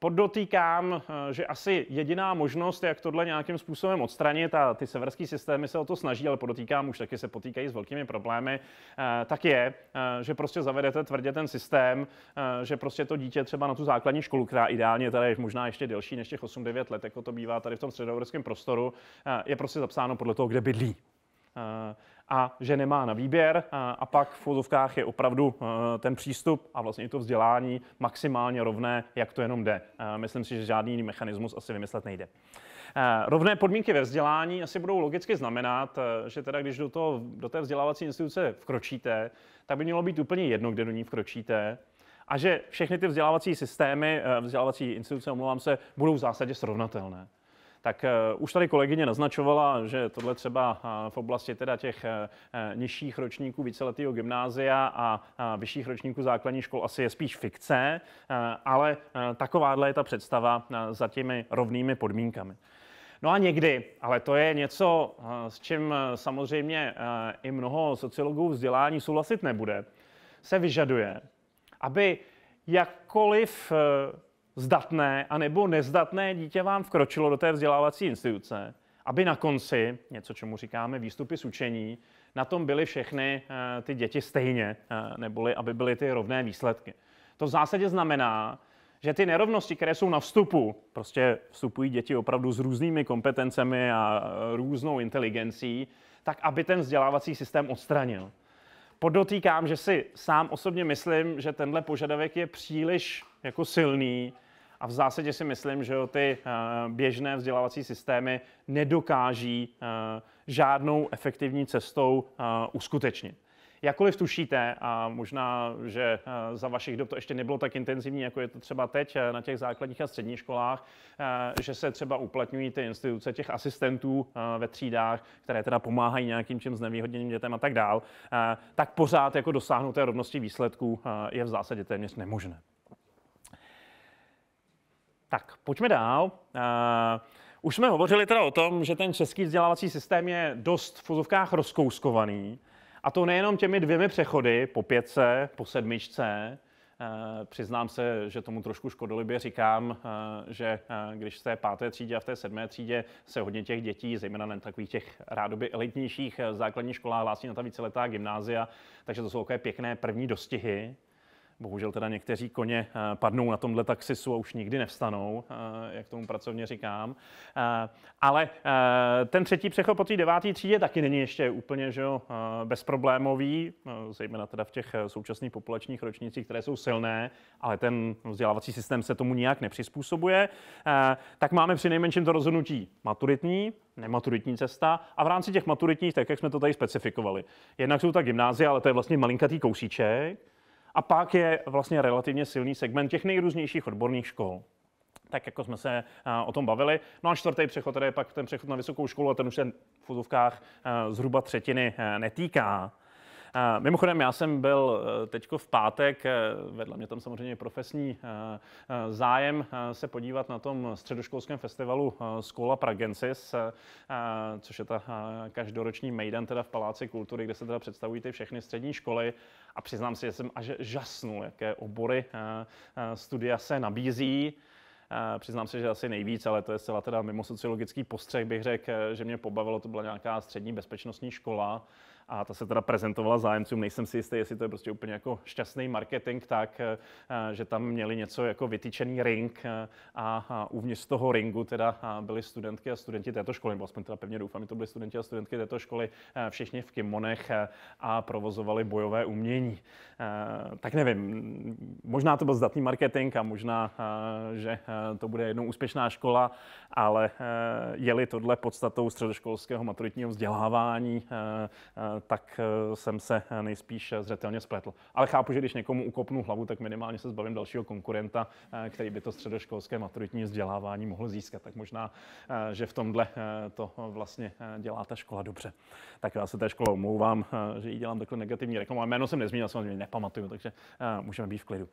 Podotýkám, eh, že asi jediná možnost, jak tohle nějakým způsobem odstranit, a ty severské systémy se o to snaží, ale podotýkám, už taky se potýkají s velkými problémy, eh, tak je, eh, že prostě zavedete tvrdě ten systém, že prostě to dítě třeba na tu základní školu, která ideálně tady je možná ještě delší než těch 8-9 let, jako to bývá tady v tom středoevropském prostoru, je prostě zapsáno podle toho, kde bydlí a že nemá na výběr a pak v fozovkách je opravdu e, ten přístup a vlastně i to vzdělání maximálně rovné, jak to jenom jde. E, myslím si, že žádný jiný mechanismus asi vymyslet nejde. E, rovné podmínky ve vzdělání asi budou logicky znamenat, že teda když do, toho, do té vzdělávací instituce vkročíte, tak by mělo být úplně jedno, kde do ní vkročíte, a že všechny ty vzdělávací systémy, vzdělávací instituce, omlouvám se, budou v zásadě srovnatelné. Tak eh, už tady kolegyně naznačovala, že tohle třeba eh, v oblasti teda těch eh, nižších ročníků víceletého gymnázia a vyšších ročníků základních škol asi je spíš fikce, ale takováhle je ta představa za těmi rovnými podmínkami. No a někdy, ale to je něco, s čím samozřejmě i mnoho sociologů vzdělání souhlasit nebude, se vyžaduje, aby jakkoliv zdatné a nebo nezdatné dítě vám vkročilo do té vzdělávací instituce, aby na konci, něco čemu říkáme výstupy z učení, na tom byly všechny eh, ty děti stejně, eh, neboli aby byly ty rovné výsledky. To v zásadě znamená, že ty nerovnosti, které jsou na vstupu, prostě vstupují děti opravdu s různými kompetencemi a eh, různou inteligencí, tak aby ten vzdělávací systém odstranil. Podotýkám, že si sám osobně myslím, že tenhle požadavek je příliš jako silný a v zásadě si myslím, že ty eh, běžné vzdělávací systémy nedokáží eh, žádnou efektivní cestou eh, uskutečnit. Jakkoliv tušíte, a možná, že za vašich dob to ještě nebylo tak intenzivní, jako je to třeba teď na těch základních a středních školách, že se třeba uplatňují ty instituce těch asistentů ve třídách, které teda pomáhají nějakým čím znevýhodněným dětem a tak dál, tak pořád jako dosáhnout té rovnosti výsledků je v zásadě téměř nemožné. Tak, pojďme dál. Eh, už jsme hovořili teda o tom, že ten český vzdělávací systém je dost v fuzovkách rozkouskovaný. A to nejenom těmi dvěmi přechody, po pětce, po sedmičce. Eh, přiznám se, že tomu trošku škodolibě říkám, eh, že když v té páté třídě a v té sedmé třídě se hodně těch dětí, zejména na takových těch rádoby elitnějších základních školách, hlásí na ta víceletá gymnázia, takže to jsou takové pěkné první dostihy. Bohužel teda někteří koně eh, padnou na tomhle taxisu a už nikdy nevstanou, eh, jak tomu pracovně říkám. Eh, ale ten třetí přechod po té deváté třídě taky není ještě úplně že jo, bezproblémový, zejména teda v těch současných populačních ročnicích, které jsou silné, ale ten vzdělávací systém se tomu nijak nepřizpůsobuje. Tak máme při nejmenším to rozhodnutí maturitní, nematuritní cesta a v rámci těch maturitních, tak jak jsme to tady specifikovali. Jednak jsou ta gymnázia, ale to je vlastně malinkatý kousíček, a pak je vlastně relativně silný segment těch nejrůznějších odborných škol tak jako jsme se eh, o tom bavili. No a čtvrtý přechod, tady je pak ten přechod na vysokou školu a ten už se v fotovkách eh, zhruba třetiny eh, netýká. Mimochodem, já jsem byl eh, teďko v pátek, eh, vedle mě tam samozřejmě profesní eh, zájem se podívat na tom středoškolském festivalu Skola Pragensis, což je ta každoroční mejdan teda v Paláci kultury, kde se teda představují ty všechny střední školy. A přiznám si, že jsem až žasnul, jaké obory studia se nabízí. Přiznám se, že asi nejvíc, ale to je zcela teda mimo sociologický postřeh, bych řekl, že mě pobavilo, to byla nějaká střední bezpečnostní škola, a ta se teda prezentovala zájemcům. Nejsem si jistý, jestli to je prostě úplně jako šťastný marketing, tak, eh, eh, že tam měli něco jako vytyčený ring eh, a uvnitř toho ringu teda byly studentky a studenti této školy, nebo aspoň teda pevně doufám, že to byly studenti a studentky této školy, všichni v kimonech a provozovali bojové umění. Tak nevím, možná to byl zdatný marketing a možná, že to bude jednou úspěšná škola, ale je-li tohle podstatou středoškolského maturitního vzdělávání, tak eh, jsem se nejspíš zřetelně spletl. Ale chápu, že když někomu ukopnu hlavu, tak minimálně se zbavím dalšího konkurenta, eh, který by to středoškolské maturitní vzdělávání mohl získat. Tak možná, eh, že v tomhle to vlastně dělá ta škola dobře. Tak já se té škole omlouvám, že jí dělám takhle negativní reklamu, A jméno jsem nezmínil, samozřejmě nepamatuju, takže můžeme být v klidu.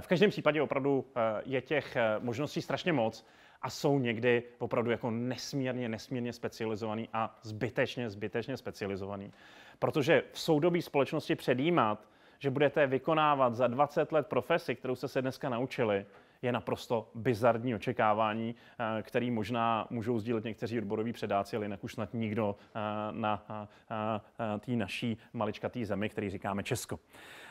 V každém případě opravdu je těch možností strašně moc a jsou někdy opravdu jako nesmírně, nesmírně specializovaný a zbytečně, zbytečně specializovaný. Protože v soudobí společnosti předjímat, že budete vykonávat za 20 let profesi, kterou jste se dneska naučili, je naprosto bizarní očekávání, eh, který možná můžou sdílet někteří odboroví předáci, ale jinak už snad nikdo eh, na eh, té naší maličkaté zemi, který říkáme Česko.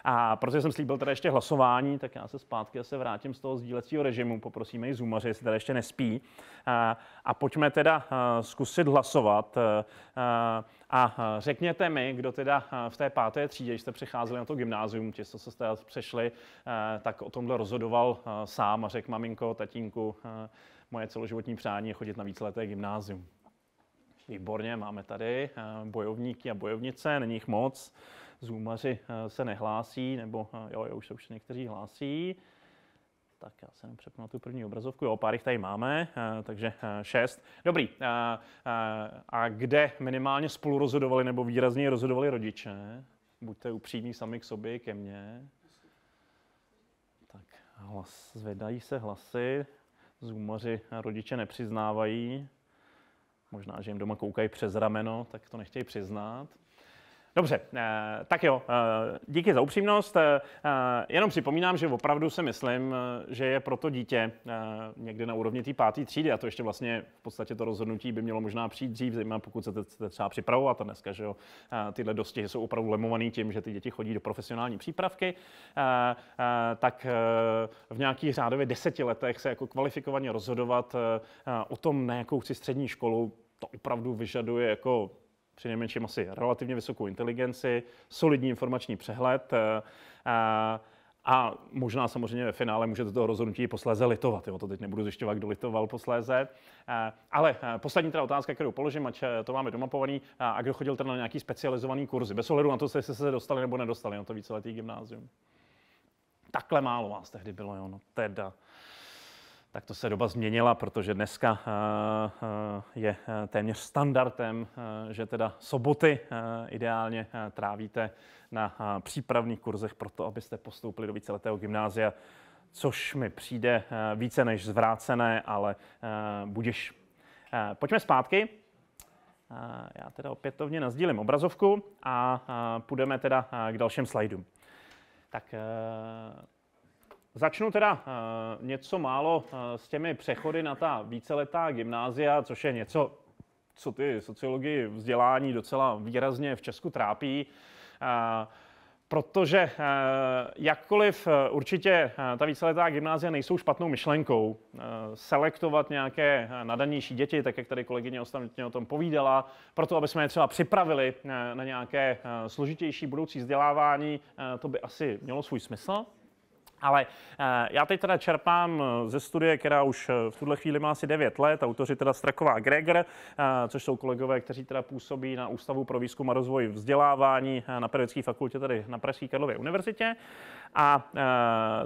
A protože jsem slíbil teda ještě hlasování, tak já se zpátky se vrátím z toho sdílecího režimu, poprosíme i Zoomaře, jestli teda ještě nespí. A, a pojďme teda zkusit hlasovat. A řekněte mi, kdo teda v té páté třídě, když jste přecházeli na to gymnázium, ti, co jste přešli, tak o tomhle rozhodoval sám a řekl maminko, tatínku, moje celoživotní přání je chodit na víceleté gymnázium. Výborně, máme tady bojovníky a bojovnice, není jich moc zoomaři eh, se nehlásí, nebo eh, jo, jo už se už někteří hlásí. Tak já jsem přepnu tu první obrazovku. Jo, pár jich tady máme, eh, takže šest. Dobrý. A kde minimálně spolu rozhodovali nebo výrazně rozhodovali rodiče? Buďte upřímní sami k sobě, ke mně. Tak hlas, zvedají se hlasy. Zůmaři rodiče nepřiznávají. Možná, že jim doma koukají přes rameno, tak to nechtějí přiznat. Dobře, eh, tak jo, eh, díky za upřímnost. Eh, jenom připomínám, že opravdu si myslím, že je pro to dítě někde na úrovni té páté třídy, a to ještě vlastně v podstatě to rozhodnutí by mělo možná přijít dřív, zejména pokud se chcete třeba připravovat a dneska, že jo, tyhle dostihy jsou opravdu lemovaný tím, že ty děti chodí do profesionální přípravky, tak v nějakých řádově deseti letech se jako kvalifikovaně rozhodovat o tom, na jakou chci střední školu, to opravdu vyžaduje jako nejmenším asi relativně vysokou inteligenci, solidní informační přehled eh, a, a možná samozřejmě ve finále můžete toho rozhodnutí posléze litovat. Jo, to teď nebudu zjišťovat, kdo litoval posléze. Eh, ale eh, poslední teda otázka, kterou položím, ať to máme domapovaný, a kdo chodil teda na nějaký specializovaný kurzy, bez ohledu na to, jestli jste se dostali nebo nedostali na to víceletý gymnázium. Takhle málo vás tehdy bylo, jo, no teda. Tak to se doba změnila, protože dneska eh, eh, je eh, téměř standardem, že teda soboty ideálně trávíte na přípravných kurzech pro to, abyste postoupili do víceletého gymnázia, což mi přijde více než zvrácené, ale budeš. Pojďme zpátky. Já teda opětovně nazdílím obrazovku a půjdeme teda k dalším slajdům. Tak Začnu teda eh, něco málo eh, s těmi přechody na ta víceletá gymnázia, což je něco, co ty sociologii vzdělání docela výrazně v Česku trápí. Eh, protože jakkoliv určitě ta víceletá gymnázia nejsou špatnou myšlenkou, selektovat nějaké nadanější děti, tak jak tady kolegyně ostatně o tom povídala, proto aby jsme je třeba připravili na nějaké složitější budoucí vzdělávání, to by asi mělo svůj smysl. Ale eh, já teď teda čerpám eh, ze studie, která už eh, v tuhle chvíli má asi 9 let, autoři teda Straková Gregor, což jsou kolegové, kteří teda působí na Ústavu pro výzkum a rozvoj vzdělávání na Pedagogické fakultě tady na Pražské Karlově univerzitě. A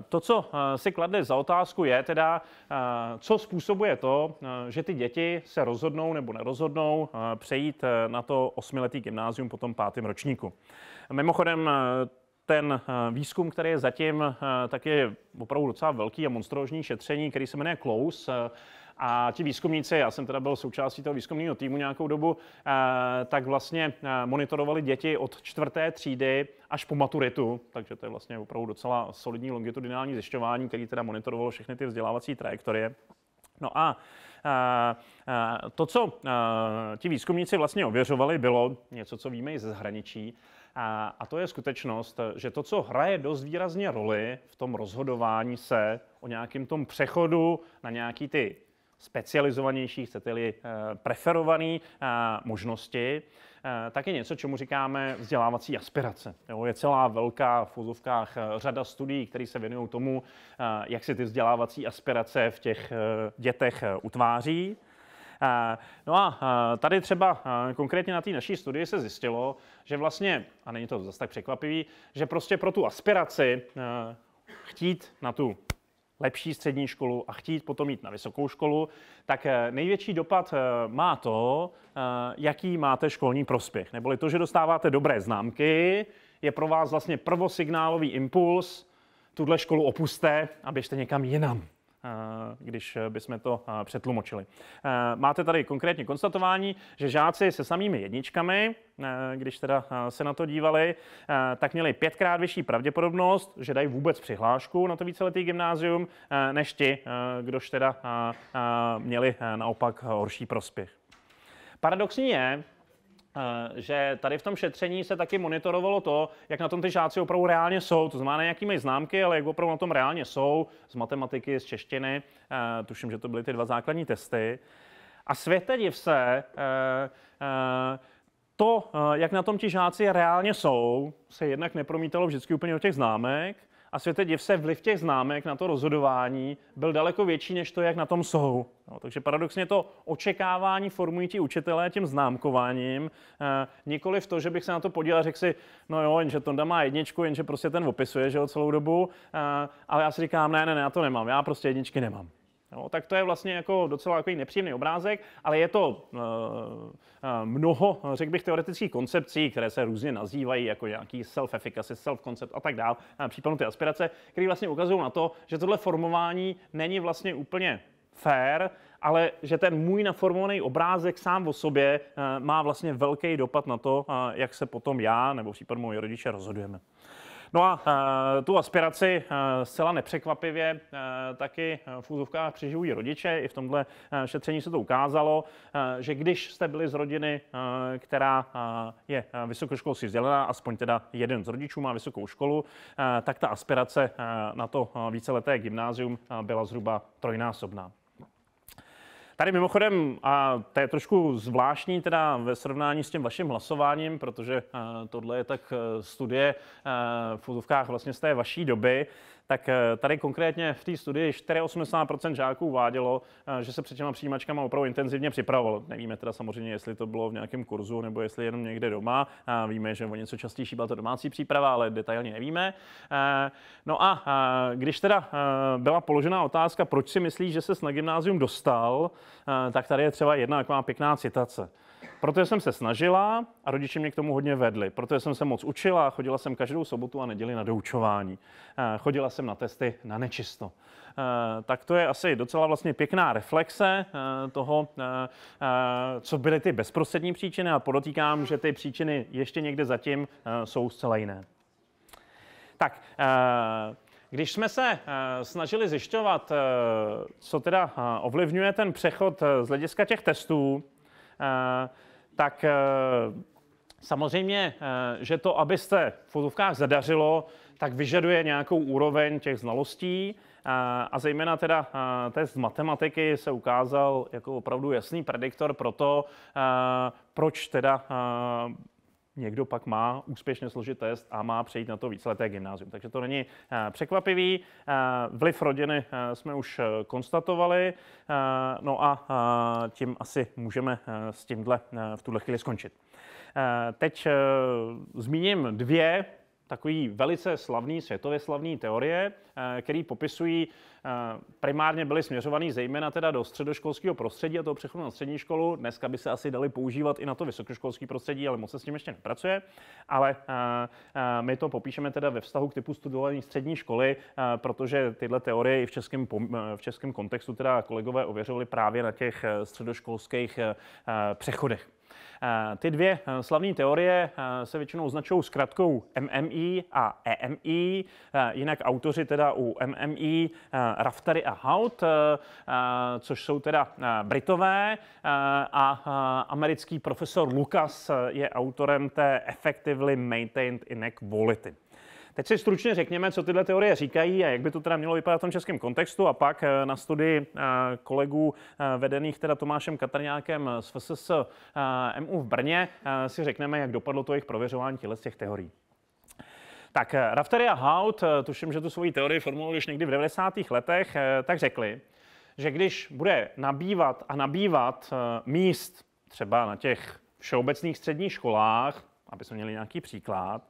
to, co si kladne za otázku, je teda, co způsobuje to, že ty děti se rozhodnou nebo nerozhodnou přejít na to osmiletý gymnázium po tom pátém ročníku. Mimochodem, ten eh, výzkum, který je zatím, eh, tak je opravdu docela velký a monstrózní šetření, který se jmenuje CLOSE. Eh, a ti výzkumníci, já jsem teda byl součástí toho výzkumného týmu nějakou dobu, tak vlastně monitorovali děti od čtvrté třídy až po maturitu, takže to je vlastně opravdu docela solidní longitudinální zjišťování, který teda monitorovalo všechny ty vzdělávací trajektorie. No a to, co ti výzkumníci vlastně ověřovali, bylo něco, co víme i ze zahraničí, a, a to je skutečnost, že to, co hraje dost výrazně roli v tom rozhodování se o nějakém tom přechodu na nějaký ty specializovanější, chcete-li eh, preferované eh, možnosti, eh, tak je něco, čemu říkáme vzdělávací aspirace. Jo, je celá velká v fuzovkách řada studií, které se věnují tomu, jak se ty vzdělávací aspirace v těch dětech utváří. Eh, no a eh, tady třeba eh, konkrétně na té naší studii se zjistilo, že vlastně, a není to zase tak překvapivý, že prostě pro tu aspiraci chtít na tu lepší střední školu a chtít potom jít na vysokou školu, tak největší dopad má to, jaký máte školní prospěch. Neboli to, že dostáváte dobré známky, je pro vás vlastně prvosignálový impuls, tuhle školu opuste a běžte někam jinam. Eh, když eh, bychom to eh, přetlumočili. Máte tady konkrétně konstatování, že žáci se samými jedničkami, když teda se na to dívali, tak měli pětkrát vyšší pravděpodobnost, že dají vůbec přihlášku na to víceletý gymnázium, než ti, kdož teda měli naopak horší prospěch. Paradoxní je, Eh, že tady v tom šetření se taky monitorovalo to, jak na tom ty žáci opravdu reálně jsou. To znamená, jaký mají známky, ale jak opravdu na tom reálně jsou z matematiky, z češtiny. Eh, tuším, že to byly ty dva základní testy. A světe div se, eh, to, jak na tom ti žáci reálně jsou, se jednak nepromítalo vždycky úplně do těch známek, a světe div se vliv těch známek na to rozhodování byl daleko větší, než to, jak na tom jsou. No, takže paradoxně to očekávání formují ti učitelé tím známkováním, e, nikoli v to, že bych se na to podíval a řekl si, no jo, jenže Tonda má jedničku, jenže prostě ten opisuje, že jo, celou dobu, e, ale já si říkám, ne, ne, ne, já to nemám, já prostě jedničky nemám. Jo, tak to je vlastně jako docela jako nepříjemný obrázek, ale je to e, e, mnoho, řekl bych, teoretických koncepcí, které se různě nazývají jako nějaký self-efficacy, self-concept a tak dále eh, případně ty aspirace, které vlastně ukazují na to, že tohle formování není vlastně úplně fair, ale že ten můj naformovaný obrázek sám o sobě má vlastně velký dopad na to, jak se potom já nebo případně moji rodiče rozhodujeme. No a eh, tu aspiraci eh, zcela nepřekvapivě eh, taky v úzovkách přežijí rodiče. I v tomhle šetření se to ukázalo, že když jste byli z rodiny, která je vysokoškolsky vzdělená, aspoň teda jeden z rodičů má vysokou školu, tak ta aspirace na to víceleté gymnázium byla zhruba trojnásobná. Tady mimochodem, a to je trošku zvláštní teda ve srovnání s tím vaším hlasováním, protože eh, tohle je tak eh, studie eh, v fuzovkách vlastně z té vaší doby, tak tady konkrétně v té studii 84% žáků uvádělo, že se před těma přijímačkama opravdu intenzivně připravovalo. Nevíme teda samozřejmě, jestli to bylo v nějakém kurzu nebo jestli jenom někde doma. Víme, že o něco častější byla to domácí příprava, ale detailně nevíme. No a když teda byla položena otázka, proč si myslí, že se na gymnázium dostal, Eh, tak tady je třeba jedna taková pěkná citace. Protože jsem se snažila a rodiče mě k tomu hodně vedli. Protože jsem se moc učila, chodila jsem každou sobotu a neděli na doučování. Eh, chodila jsem na testy na nečisto. Eh, tak to je asi docela vlastně pěkná reflexe toho, co byly ty bezprostřední příčiny a podotýkám, že ty příčiny ještě někde zatím jsou zcela jiné. Tak, když jsme se eh, snažili zjišťovat, eh, co teda eh, ovlivňuje ten přechod z hlediska těch testů, tak samozřejmě, že to, abyste v fotovkách zadařilo, tak vyžaduje nějakou úroveň těch znalostí a zejména teda test matematiky se ukázal jako opravdu jasný prediktor pro to, proč teda někdo pak má úspěšně složit test a má přejít na to víceleté gymnázium. Takže to není eh, překvapivý. Eh, vliv rodiny eh, jsme už konstatovali, no a tím asi můžeme s tímhle v tuhle chvíli skončit. Teď zmíním dvě takový velice slavný, světově slavný teorie, eh, který popisují, eh, primárně byly směřovaný zejména teda do středoškolského prostředí a toho přechodu na střední školu. Dneska by se asi dali používat i na to vysokoškolské prostředí, ale moc se s tím ještě nepracuje. Ale eh, my to popíšeme teda ve vztahu k typu studování střední školy, protože tyhle teorie i v českém, v českém kontextu teda kolegové ověřovali právě na těch středoškolských přechodech. Eh, ty dvě eh, slavné teorie eh, se většinou označují zkratkou MMI a EMI, jinak autoři teda u MMI Raftery a Hout, což jsou teda Britové a americký profesor Lucas je autorem té Effectively Maintained Inequality. Teď si stručně řekněme, co tyhle teorie říkají a jak by to teda mělo vypadat v tom českém kontextu a pak eh, na studii eh, kolegů eh, vedených teda Tomášem Katarňákem z FSS MU v Brně si řekneme, jak dopadlo to jejich prověřování těch teorií. Tak Rafteria Hout, tuším, že tu svoji teorii formulovali už někdy v 90. letech, tak řekli, že když bude nabývat a nabývat míst třeba na těch všeobecných středních školách, aby jsme měli nějaký příklad,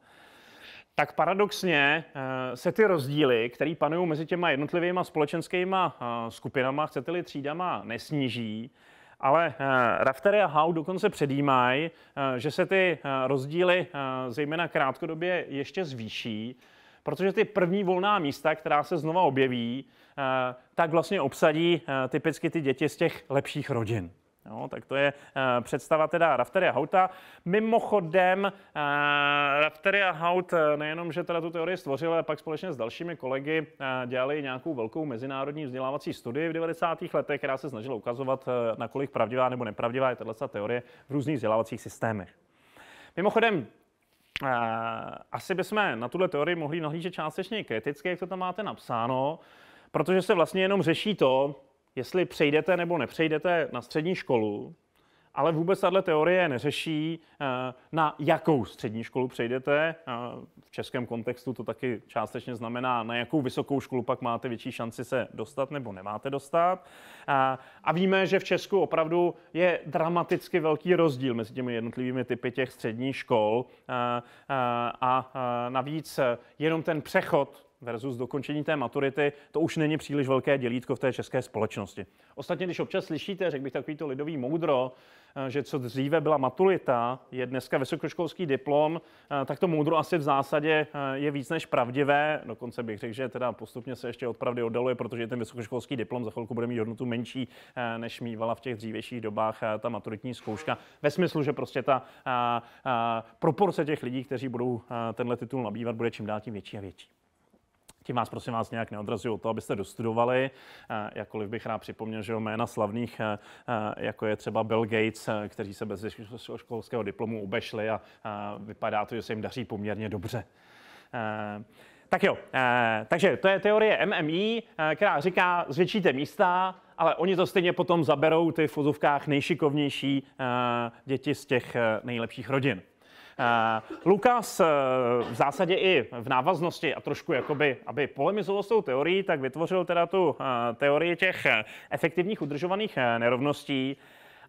tak paradoxně eh, se ty rozdíly, které panují mezi těma jednotlivými společenskýma eh, skupinama, chcete-li třídama, nesníží. Ale eh, Raftery a Hau dokonce předjímají, že se ty rozdíly zejména krátkodobě ještě zvýší, protože ty první volná místa, která se znova objeví, tak vlastně obsadí typicky ty děti z těch lepších rodin. No, tak to je uh, představa teda Rafteria Hauta. Mimochodem, uh, Rafteria Haut eh, nejenom, že teda tu teorii stvořil, ale pak společně s dalšími kolegy uh, dělali nějakou velkou mezinárodní vzdělávací studii v 90. letech, která se snažila ukazovat, uh, nakolik pravdivá nebo nepravdivá je tato teorie v různých vzdělávacích systémech. Mimochodem, asi bychom na tuhle teorii mohli nahlížet částečně kriticky, jak to tam máte napsáno, protože se vlastně jenom řeší to, jestli přejdete nebo nepřejdete na střední školu, ale vůbec tahle teorie neřeší, eh, na jakou střední školu přejdete. Eh, v českém kontextu to taky částečně znamená, na jakou vysokou školu pak máte větší šanci se dostat nebo nemáte dostat. Eh, a víme, že v Česku opravdu je dramaticky velký rozdíl mezi těmi jednotlivými typy těch středních škol. A navíc jenom ten přechod versus dokončení té maturity, to už není příliš velké dělítko v té české společnosti. Ostatně, když občas slyšíte, řekl bych takovýto to lidový moudro, eh, že co dříve byla maturita, je dneska vysokoškolský diplom, eh, tak to moudro asi v zásadě eh, je víc než pravdivé. Dokonce bych řekl, že teda postupně se ještě od pravdy oddaluje, protože ten vysokoškolský diplom za chvilku bude mít hodnotu menší, než mývala v těch dřívějších dobách ta maturitní zkouška. Ve smyslu, že prostě ta proporce těch lidí, kteří budou tenhle titul nabývat, bude čím dál tím větší a větší tím vás prosím vás nějak neodrazuju to, abyste dostudovali. Eh, jakkoliv bych rád připomněl, že jména slavných, eh, eh, jako je třeba Bill Gates, kteří se bez školského diplomu obešli a vypadá to, že se jim daří poměrně dobře. Tak jo, takže to je teorie MMI, která říká, zvětšíte místa, ale oni to stejně potom zaberou ty v fuzovkách nejšikovnější děti z těch nejlepších rodin. Eh, Lukas eh, v zásadě i v návaznosti a trošku jakoby, aby polemizoval s tou teorií, tak vytvořil teda tu eh, teorii těch efektivních udržovaných nerovností.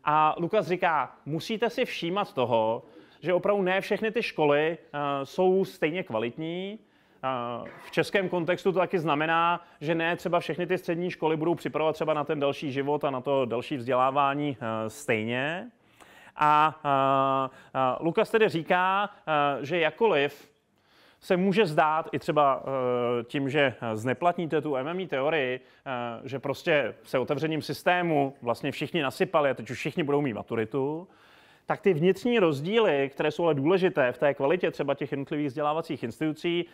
A Lukas říká, musíte si všímat toho, že opravdu ne všechny ty školy jsou stejně kvalitní, v českém kontextu to taky znamená, že ne třeba všechny ty střední školy budou připravovat třeba na ten další život a na to další vzdělávání stejně. A, a, a Lukas tedy říká, že jakoliv se může zdát i třeba e, tím, že zneplatníte tu MMI e teorii, e, že prostě se otevřením systému vlastně všichni nasypali a teď už všichni budou mít maturitu, tak ty vnitřní rozdíly, které jsou ale důležité v té kvalitě třeba těch jednotlivých vzdělávacích institucí,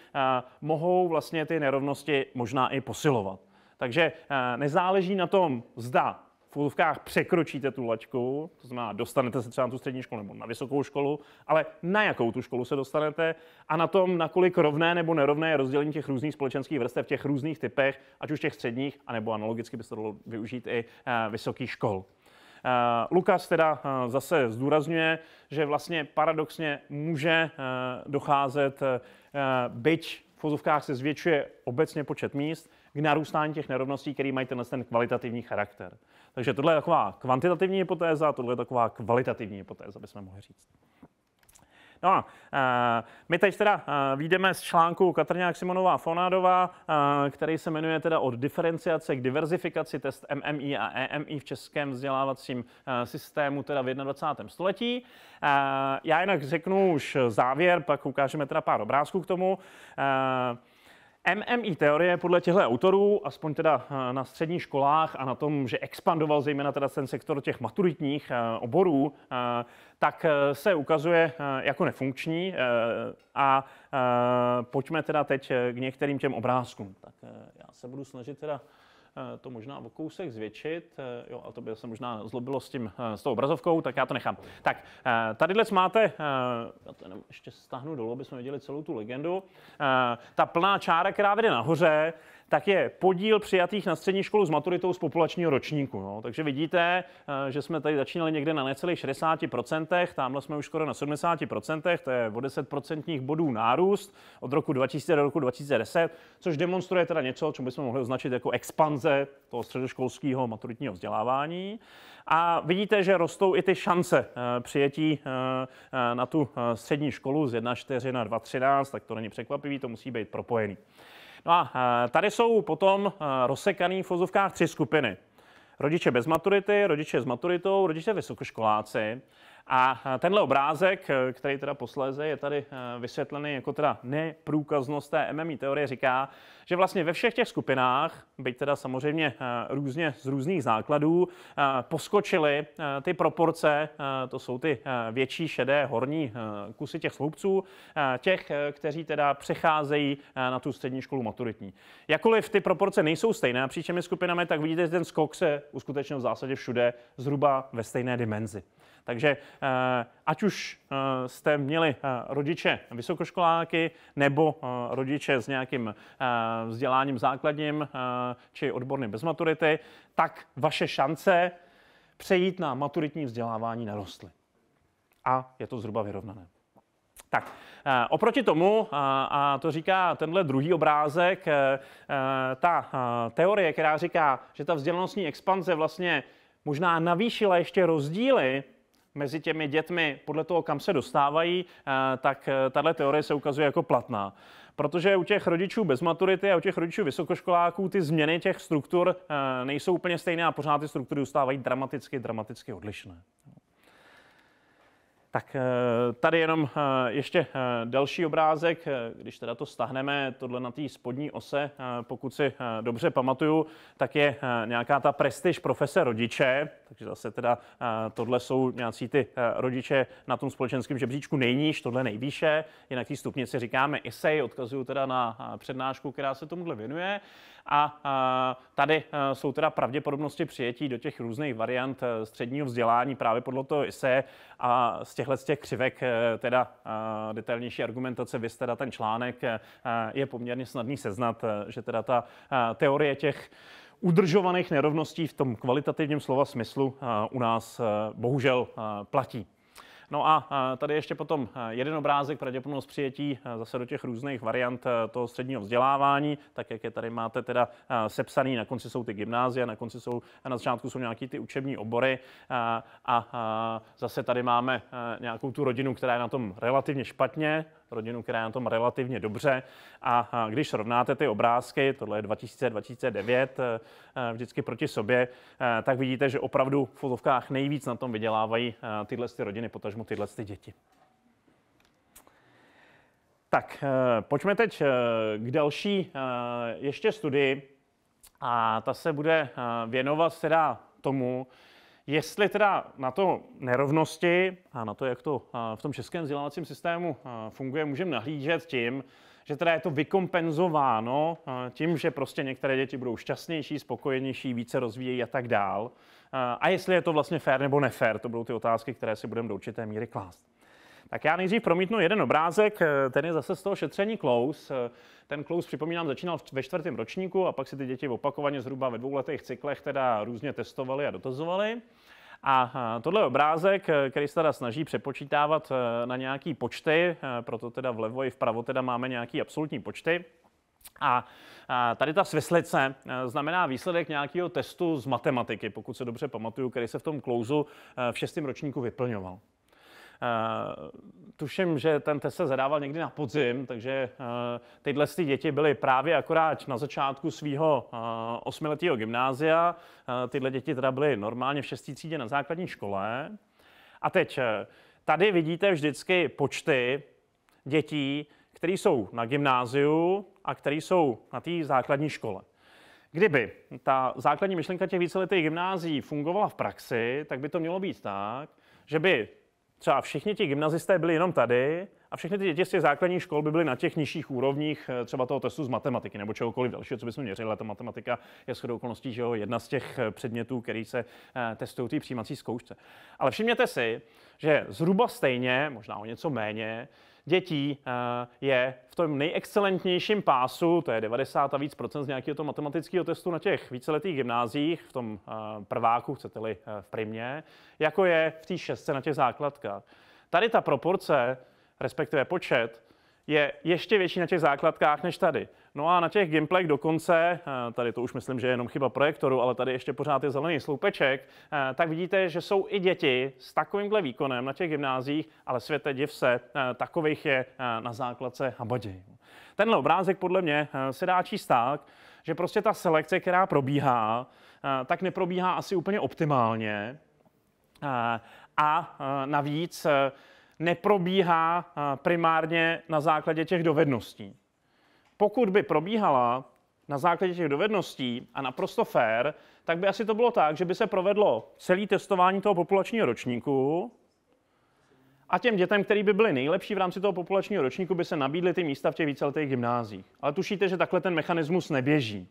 mohou vlastně ty nerovnosti možná i posilovat. Takže nezáleží na tom, zda v úlovkách překročíte tu laťku, to znamená, dostanete se třeba na tu střední školu nebo na vysokou školu, ale na jakou tu školu se dostanete a na tom, nakolik rovné nebo nerovné je rozdělení těch různých společenských vrstev, těch různých typech, ať už těch středních, anebo analogicky byste to dalo využít i eh, vysokých škol. Eh, Lukas teda eh, zase zdůrazňuje, že vlastně paradoxně může docházet, byť v fozovkách se zvětšuje obecně počet míst, k narůstání těch nerovností, které mají tenhle ten kvalitativní charakter. Takže tohle je taková kvantitativní hypotéza, tohle je taková kvalitativní hypotéza, bychom mohli říct. No a eh, my teď teda eh, výjdeme z článku Katrňák Simonová Fonádová, eh, který se jmenuje teda od diferenciace k diverzifikaci test MMI a EMI v českém vzdělávacím systému teda v 21. století. Já jinak řeknu už závěr, pak ukážeme teda pár obrázků k tomu. MMI teorie podle těchto autorů, aspoň teda eh, na středních školách a na tom, že expandoval zejména teda ten sektor těch maturitních eh, oborů, eh, tak se ukazuje jako nefunkční a pojďme teda teď k některým těm obrázkům. Tak já se budu snažit teda Eh, to možná o kousek zvětšit. Eh, jo, a to by se možná zlobilo s, tím, eh, s tou obrazovkou, tak já to nechám. Tak, tadyhle máte, já to jenom ještě stáhnu dolů, abychom viděli celou tu legendu. Ta plná čára, která vede nahoře, tak je podíl přijatých na střední školu s maturitou z populačního ročníku. No. Takže vidíte, eh, že jsme tady začínali někde na necelých 60%, tamhle jsme už skoro na 70%, to je o 10% bodů nárůst od roku 2000 do roku 2010, což demonstruje teda něco, co bychom mohli označit jako expanze toho středoškolského maturitního vzdělávání. A vidíte, že rostou i ty šance eh, přijetí eh, na tu střední školu z 1,4 na 2,13, tak to není překvapivý, to musí být propojený. No a eh, tady jsou potom eh, rozsekaný v fozovkách tři skupiny. Rodiče bez maturity, rodiče s maturitou, rodiče vysokoškoláci. A tenhle obrázek, eh, který teda posléze je tady eh, vysvětlený jako teda neprůkaznost té MMI teorie, říká, že vlastně ve všech těch skupinách, byť teda samozřejmě eh, různě z různých základů, poskočily ty proporce, to jsou ty větší šedé horní kusy těch sloupců, těch, kteří teda přecházejí na tu střední školu maturitní. Jakoliv ty proporce nejsou stejné napříč těmi skupinami, tak vidíte, že ten skok se uskutečnil v zásadě všude zhruba ve stejné dimenzi. Takže eh, ať už eh, jste měli eh, rodiče vysokoškoláky nebo rodiče s nějakým vzděláním základním či odborným bez maturity, tak vaše šance přejít na maturitní vzdělávání narostly. A je to zhruba vyrovnané. Tak, oproti tomu, a to říká tenhle druhý obrázek, ta teorie, která říká, že ta vzdělanostní expanze vlastně možná navýšila ještě rozdíly mezi těmi dětmi podle toho, kam se dostávají, eh, tak eh, tahle teorie se ukazuje jako platná. Protože u těch rodičů bez maturity a u těch rodičů vysokoškoláků ty změny těch struktur eh, nejsou úplně stejné a pořád ty struktury zůstávají dramaticky, dramaticky odlišné. Tak eh, tady jenom eh, ještě eh, další obrázek, když teda to stahneme, tohle na té spodní ose, pokud si dobře pamatuju, tak je nějaká ta prestiž profese rodiče, takže zase teda tohle jsou nějací ty rodiče na tom společenském žebříčku nejníž, tohle nejvýše, jinak té stupnici říkáme ISEI, odkazuju teda na přednášku, která se tomuhle věnuje a tady e, jsou teda pravděpodobnosti přijetí do těch různých variant e, středního vzdělání právě podle toho ISE a z těchto z těch křivek e, teda detailnější argumentace, vy teda ten článek, je poměrně snadný seznat, že teda ta teorie těch udržovaných nerovností v tom kvalitativním slova smyslu u nás bohužel platí. No a tady ještě potom e, jeden obrázek, pravděpodobnost přijetí e, zase do těch různých variant e, toho středního vzdělávání, tak jak je tady máte teda sepsaný, na konci jsou ty gymnázia, na konci jsou, na začátku jsou nějaký ty učební obory a, a zase tady máme nějakou tu rodinu, která je na tom relativně špatně, rodinu, která je na tom relativně dobře. A když srovnáte ty obrázky, tohle je 2000-2009, eh, eh, vždycky proti sobě, eh, tak vidíte, že opravdu v fotovkách nejvíc na tom vydělávají tyhle ty rodiny, potažmo tyhle ty děti. Tak, pojďme teď k další ještě studii. A ta se bude věnovat teda tomu, Jestli teda na to nerovnosti a na to, jak to v tom českém vzdělávacím systému funguje, můžeme nahlížet tím, že teda je to vykompenzováno tím, že prostě některé děti budou šťastnější, spokojenější, více rozvíjejí a tak dál. A jestli je to vlastně fér nebo nefér, to budou ty otázky, které si budeme do určité míry klást. Tak já nejdřív promítnu jeden obrázek, eh, ten je zase z toho šetření Klaus. Eh, ten Klaus, připomínám, začínal ve čtvrtém ročníku a pak si ty děti opakovaně zhruba ve letech cyklech teda různě testovali a dotazovali. A eh, tohle je obrázek, který se teda snaží přepočítávat na nějaký počty, proto teda vlevo i vpravo teda máme nějaký absolutní počty. A tady ta svislice znamená výsledek nějakého testu z matematiky, pokud se dobře pamatuju, který se v tom klouzu v šestém ročníku vyplňoval. Eh, tuším, že ten test se zadával někdy na podzim, takže eh, tyhle ty děti byly právě akorát na začátku svého eh, osmiletého gymnázia. Tyhle děti teda byly normálně v šestý třídě na základní škole. A teď tady vidíte vždycky počty dětí, které jsou na gymnáziu a které jsou na té základní škole. Kdyby ta základní myšlenka těch víceletých gymnází fungovala v praxi, tak by to mělo být tak, že by třeba všichni ti gymnazisté byli jenom tady a všechny ty děti z těch základních škol by byly na těch nižších úrovních eh, třeba toho testu z matematiky nebo čehokoliv dalšího, co bychom měřili. Ale ta matematika je shodou okolností že jo, jedna z těch eh, předmětů, který se eh, testují té přijímací zkoušce. Ale všimněte si, že zhruba stejně, možná o něco méně, dětí eh, je v tom nejexcelentnějším pásu, to je 90 a víc procent z nějakého toho matematického testu na těch víceletých gymnázích, v tom eh, prváku, chcete-li eh, v primě, jako je v té šestce na těch základkách. Tady ta proporce, respektive počet, je ještě větší na těch základkách než tady. No a na těch gimplech dokonce, eh, tady to už myslím, že je jenom chyba projektoru, ale tady ještě pořád je zelený sloupeček, eh, tak vidíte, že jsou i děti s takovýmhle výkonem na těch gymnázích, ale světe div se, eh, takových je na základce habaděj. Tenhle obrázek podle mě se dá číst tak, že prostě ta selekce, která probíhá, tak neprobíhá asi úplně optimálně. A navíc neprobíhá eh, primárně na základě těch dovedností. Pokud by probíhala na základě těch dovedností a naprosto fair, tak by asi to bylo tak, že by se provedlo celé testování toho populačního ročníku a těm dětem, který by byly nejlepší v rámci toho populačního ročníku, by se nabídly ty místa v těch víceletých gymnázích. Ale tušíte, že takhle ten mechanismus neběží.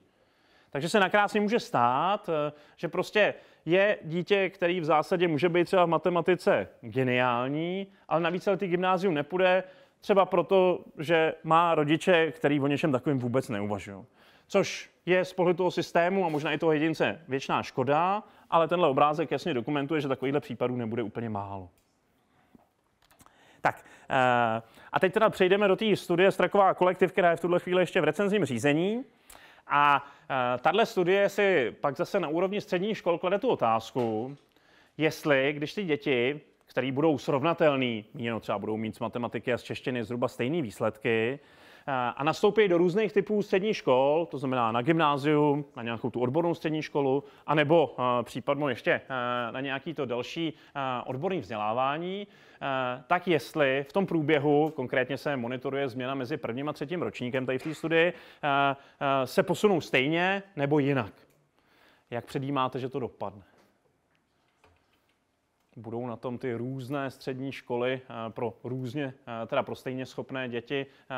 Takže se nakrásně může stát, eh, že prostě je dítě, který v zásadě může být třeba v matematice geniální, ale navíc ale ty gymnázium nepůjde, třeba proto, že má rodiče, který o něčem takovým vůbec neuvažují. Což je z pohledu toho systému a možná i toho jedince věčná škoda, ale tenhle obrázek jasně dokumentuje, že takovýchhle případů nebude úplně málo. Tak, eh, a teď teda přejdeme do té studie Straková kolektiv, která je v tuhle chvíli ještě v recenzním řízení. A e, tahle studie si pak zase na úrovni střední škol klade tu otázku, jestli, když ty děti, které budou srovnatelné, měno, třeba budou mít z matematiky a z češtiny zhruba stejné výsledky, Eh, a nastoupí do různých typů středních škol, to znamená na gymnázium, na nějakou tu odbornou střední školu, anebo eh, případně ještě eh, na nějaký to další odborný vzdělávání, tak jestli v tom průběhu, konkrétně se monitoruje změna mezi prvním a třetím ročníkem tady v té studii, se posunou stejně nebo jinak. Jak předjímáte, že to dopadne? budou na tom ty různé střední školy eh, pro různě, eh, teda pro stejně schopné děti eh,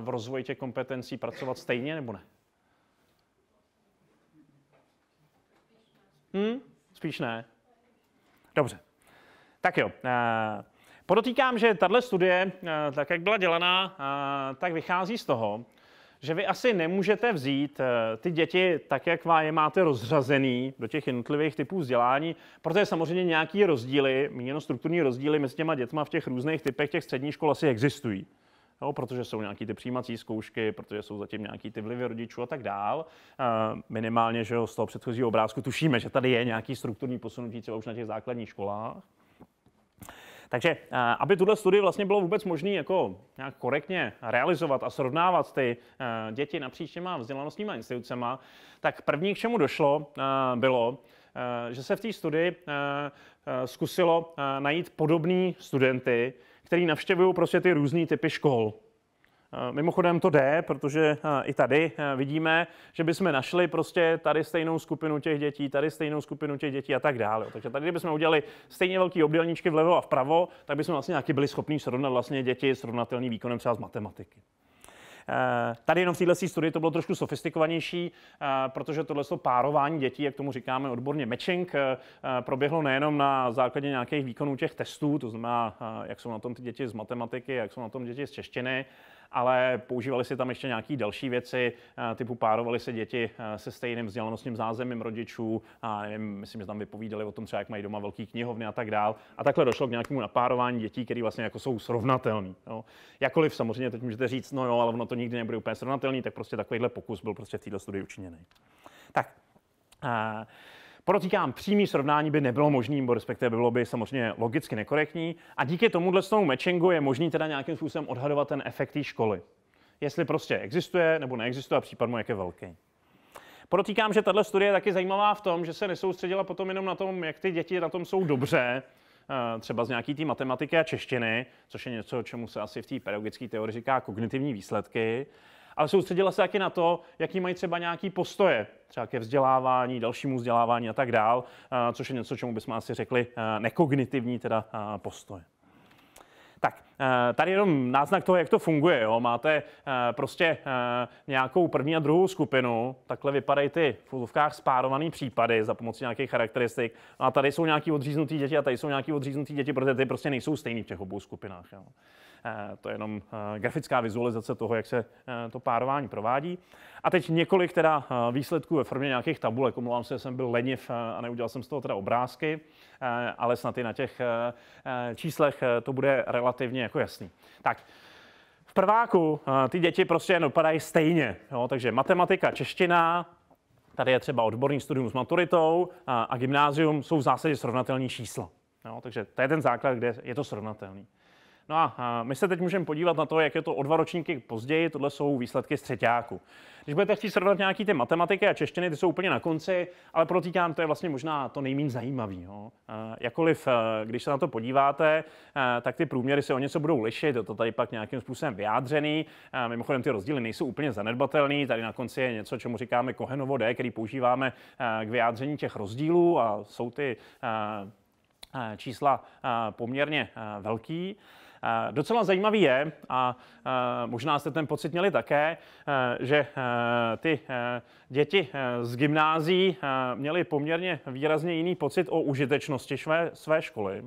v rozvoji těch kompetencí pracovat stejně nebo ne? Hm, Spíš ne. Dobře. Tak jo. Podotýkám, že tahle studie, tak jak byla dělaná, tak vychází z toho, že vy asi nemůžete vzít eh, ty děti tak, jak vám je máte rozřazený do těch jednotlivých typů vzdělání, protože samozřejmě nějaký rozdíly, míněno strukturní rozdíly mezi těma dětma v těch různých typech těch středních škol asi existují. Jo, protože jsou nějaké ty přijímací zkoušky, protože jsou zatím nějaké ty vlivy rodičů a tak dál. Eh, minimálně, že z toho předchozího obrázku tušíme, že tady je nějaký strukturní posunutí třeba už na těch základních školách. Takže eh, aby tuhle studii vlastně bylo vůbec možné jako nějak korektně realizovat a srovnávat ty eh, děti napříč těma vzdělanostníma institucema, tak první, k čemu došlo, eh, bylo, že se v té studii zkusilo najít podobné studenty, který navštěvují prostě ty různé typy škol. Eh, mimochodem to jde, protože eh, i tady eh, vidíme, že bychom našli prostě tady stejnou skupinu těch dětí, tady stejnou skupinu těch dětí a tak dále. Takže tady, kdybychom udělali stejně velký obdělníčky vlevo a vpravo, tak bychom vlastně nějaký byli schopni srovnat vlastně děti rovnatelným výkonem třeba z matematiky. Tady jenom v této studii to bylo trošku sofistikovanější, protože tohle jsou párování dětí, jak tomu říkáme odborně matching, proběhlo nejenom na základě nějakých výkonů těch testů, to znamená, jak jsou na tom ty děti z matematiky, jak jsou na tom děti z češtiny, ale používali si tam ještě nějaké další věci, eh, typu párovali se děti eh, se stejným vzdělanostním zázemím rodičů, a nevím, myslím, že tam vypovídali o tom třeba, jak mají doma velký knihovny a tak dál. A takhle došlo k nějakému napárování dětí, které vlastně jako jsou srovnatelné. Jakoliv samozřejmě teď můžete říct, no jo, ale ono to nikdy nebude úplně srovnatelný, tak prostě takovýhle pokus byl prostě v této studii učiněný. Tak. A... Eh, Podotýkám, přímý srovnání by nebylo nebo respektive bylo by samozřejmě logicky nekorektní. A díky tomuhle tomu matchingu je možný teda nějakým způsobem odhadovat ten efekt té školy. Jestli prostě existuje nebo neexistuje a případ mu jak je velký. Podotýkám, že tahle studie je taky zajímavá v tom, že se nesoustředila potom jenom na tom, jak ty děti na tom jsou dobře, eh, třeba z nějaký té matematiky a češtiny, což je něco, čemu se asi v té pedagogické teorii říká kognitivní výsledky, ale soustředila se taky na to, jaký mají třeba nějaký postoje, třeba ke vzdělávání, dalšímu vzdělávání a tak dál, eh, což je něco, čemu bychom asi řekli eh, nekognitivní teda eh, postoje. Tak, tady jenom náznak toho, jak to funguje. Jo. Máte prostě nějakou první a druhou skupinu, takhle vypadají ty v úzovkách spárované případy za pomocí nějakých charakteristik. No a tady jsou nějaký odříznutý děti a tady jsou nějaký odříznutý děti, protože ty prostě nejsou stejný v těch obou skupinách. Jo. Eh, to je jenom eh, grafická vizualizace toho, jak se eh, to párování provádí. A teď několik teda výsledků ve formě nějakých tabulek. Omlouvám se, že jsem byl leniv a neudělal jsem z toho teda obrázky, ale snad i na těch číslech to bude relativně jako jasný. Tak, v prváku ty děti prostě dopadají stejně. Jo? Takže matematika, čeština, tady je třeba odborný studium s maturitou a, gymnázium jsou v zásadě srovnatelné čísla. Jo? Takže to je ten základ, kde je to srovnatelný. No a my se teď můžeme podívat na to, jak je to o dva ročníky později. Tohle jsou výsledky z třetíku. Když budete chtít srovnat nějaký ty matematiky a češtiny, ty jsou úplně na konci, ale protýkám, to je vlastně možná to nejméně zajímavé. No. Jakoliv, e, když se na to podíváte, e, tak ty průměry se o něco budou lišit, to tady pak nějakým způsobem vyjádřený. E, mimochodem ty rozdíly nejsou úplně zanedbatelné. tady na konci je něco, čemu říkáme Kohenovo D, který používáme k vyjádření těch rozdílů a jsou ty čísla poměrně velký. Docela zajímavý je, a možná jste ten pocit měli také, e, že e, ty e, děti z gymnází měly poměrně výrazně jiný pocit o užitečnosti své, své školy.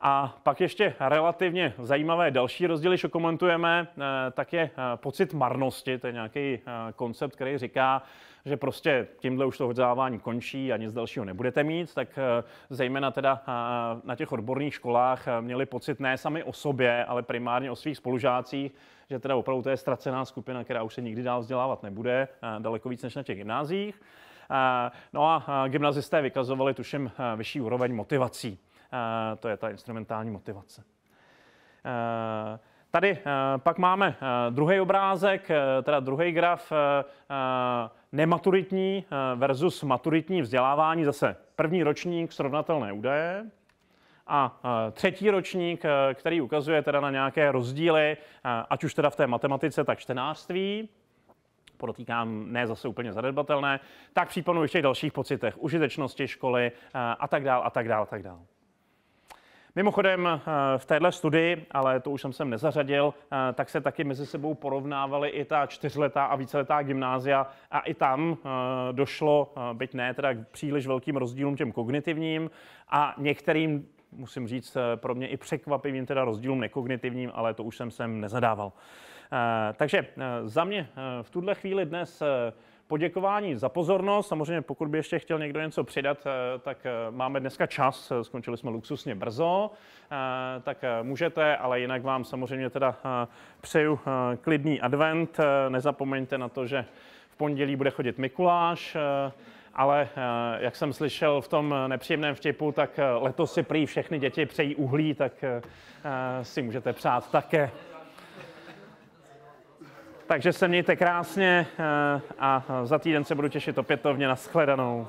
A pak ještě relativně zajímavé další rozdíly, co komentujeme, tak je pocit marnosti, to je nějaký koncept, který říká, že prostě tímhle už to vzdělávání končí a nic dalšího nebudete mít, tak eh, zejména teda eh, na těch odborných školách eh, měli pocit ne sami o sobě, ale primárně o svých spolužácích, že teda opravdu to je ztracená skupina, která už se nikdy dál vzdělávat nebude, daleko víc než na těch gymnázích. No a gymnazisté vykazovali tuším vyšší úroveň motivací. To je ta instrumentální motivace. Tady eh, pak máme eh, druhý obrázek, eh, teda druhý graf nematuritní versus maturitní vzdělávání. Zase první ročník srovnatelné údaje a třetí ročník, který ukazuje teda na nějaké rozdíly, ať už teda v té matematice, tak čtenářství podotýkám, ne zase úplně zanedbatelné, tak případnou ještě dalších pocitech, užitečnosti školy a tak dál, a tak dál, a tak dál. Mimochodem eh, v téhle studii, ale to už jsem sem nezařadil, eh, tak se taky mezi sebou porovnávaly i ta čtyřletá a víceletá gymnázia a i tam eh, došlo, byť ne teda k příliš velkým rozdílům těm kognitivním a některým musím říct, pro mě i překvapivým teda rozdílům nekognitivním, ale to už jsem sem nezadával. Takže za mě v tuhle chvíli dnes poděkování za pozornost. Samozřejmě, pokud by ještě chtěl někdo něco přidat, eh, tak eh, máme dneska čas, eh, skončili jsme luxusně brzo, tak můžete, ale jinak vám samozřejmě teda přeju klidný advent. Nezapomeňte na to, že v pondělí bude chodit Mikuláš, ale jak jsem slyšel v tom nepříjemném vtipu, tak letos si prý všechny děti přejí uhlí, tak si můžete přát také. Takže se mějte krásně eh, a za týden se budu těšit opětovně na shledanou.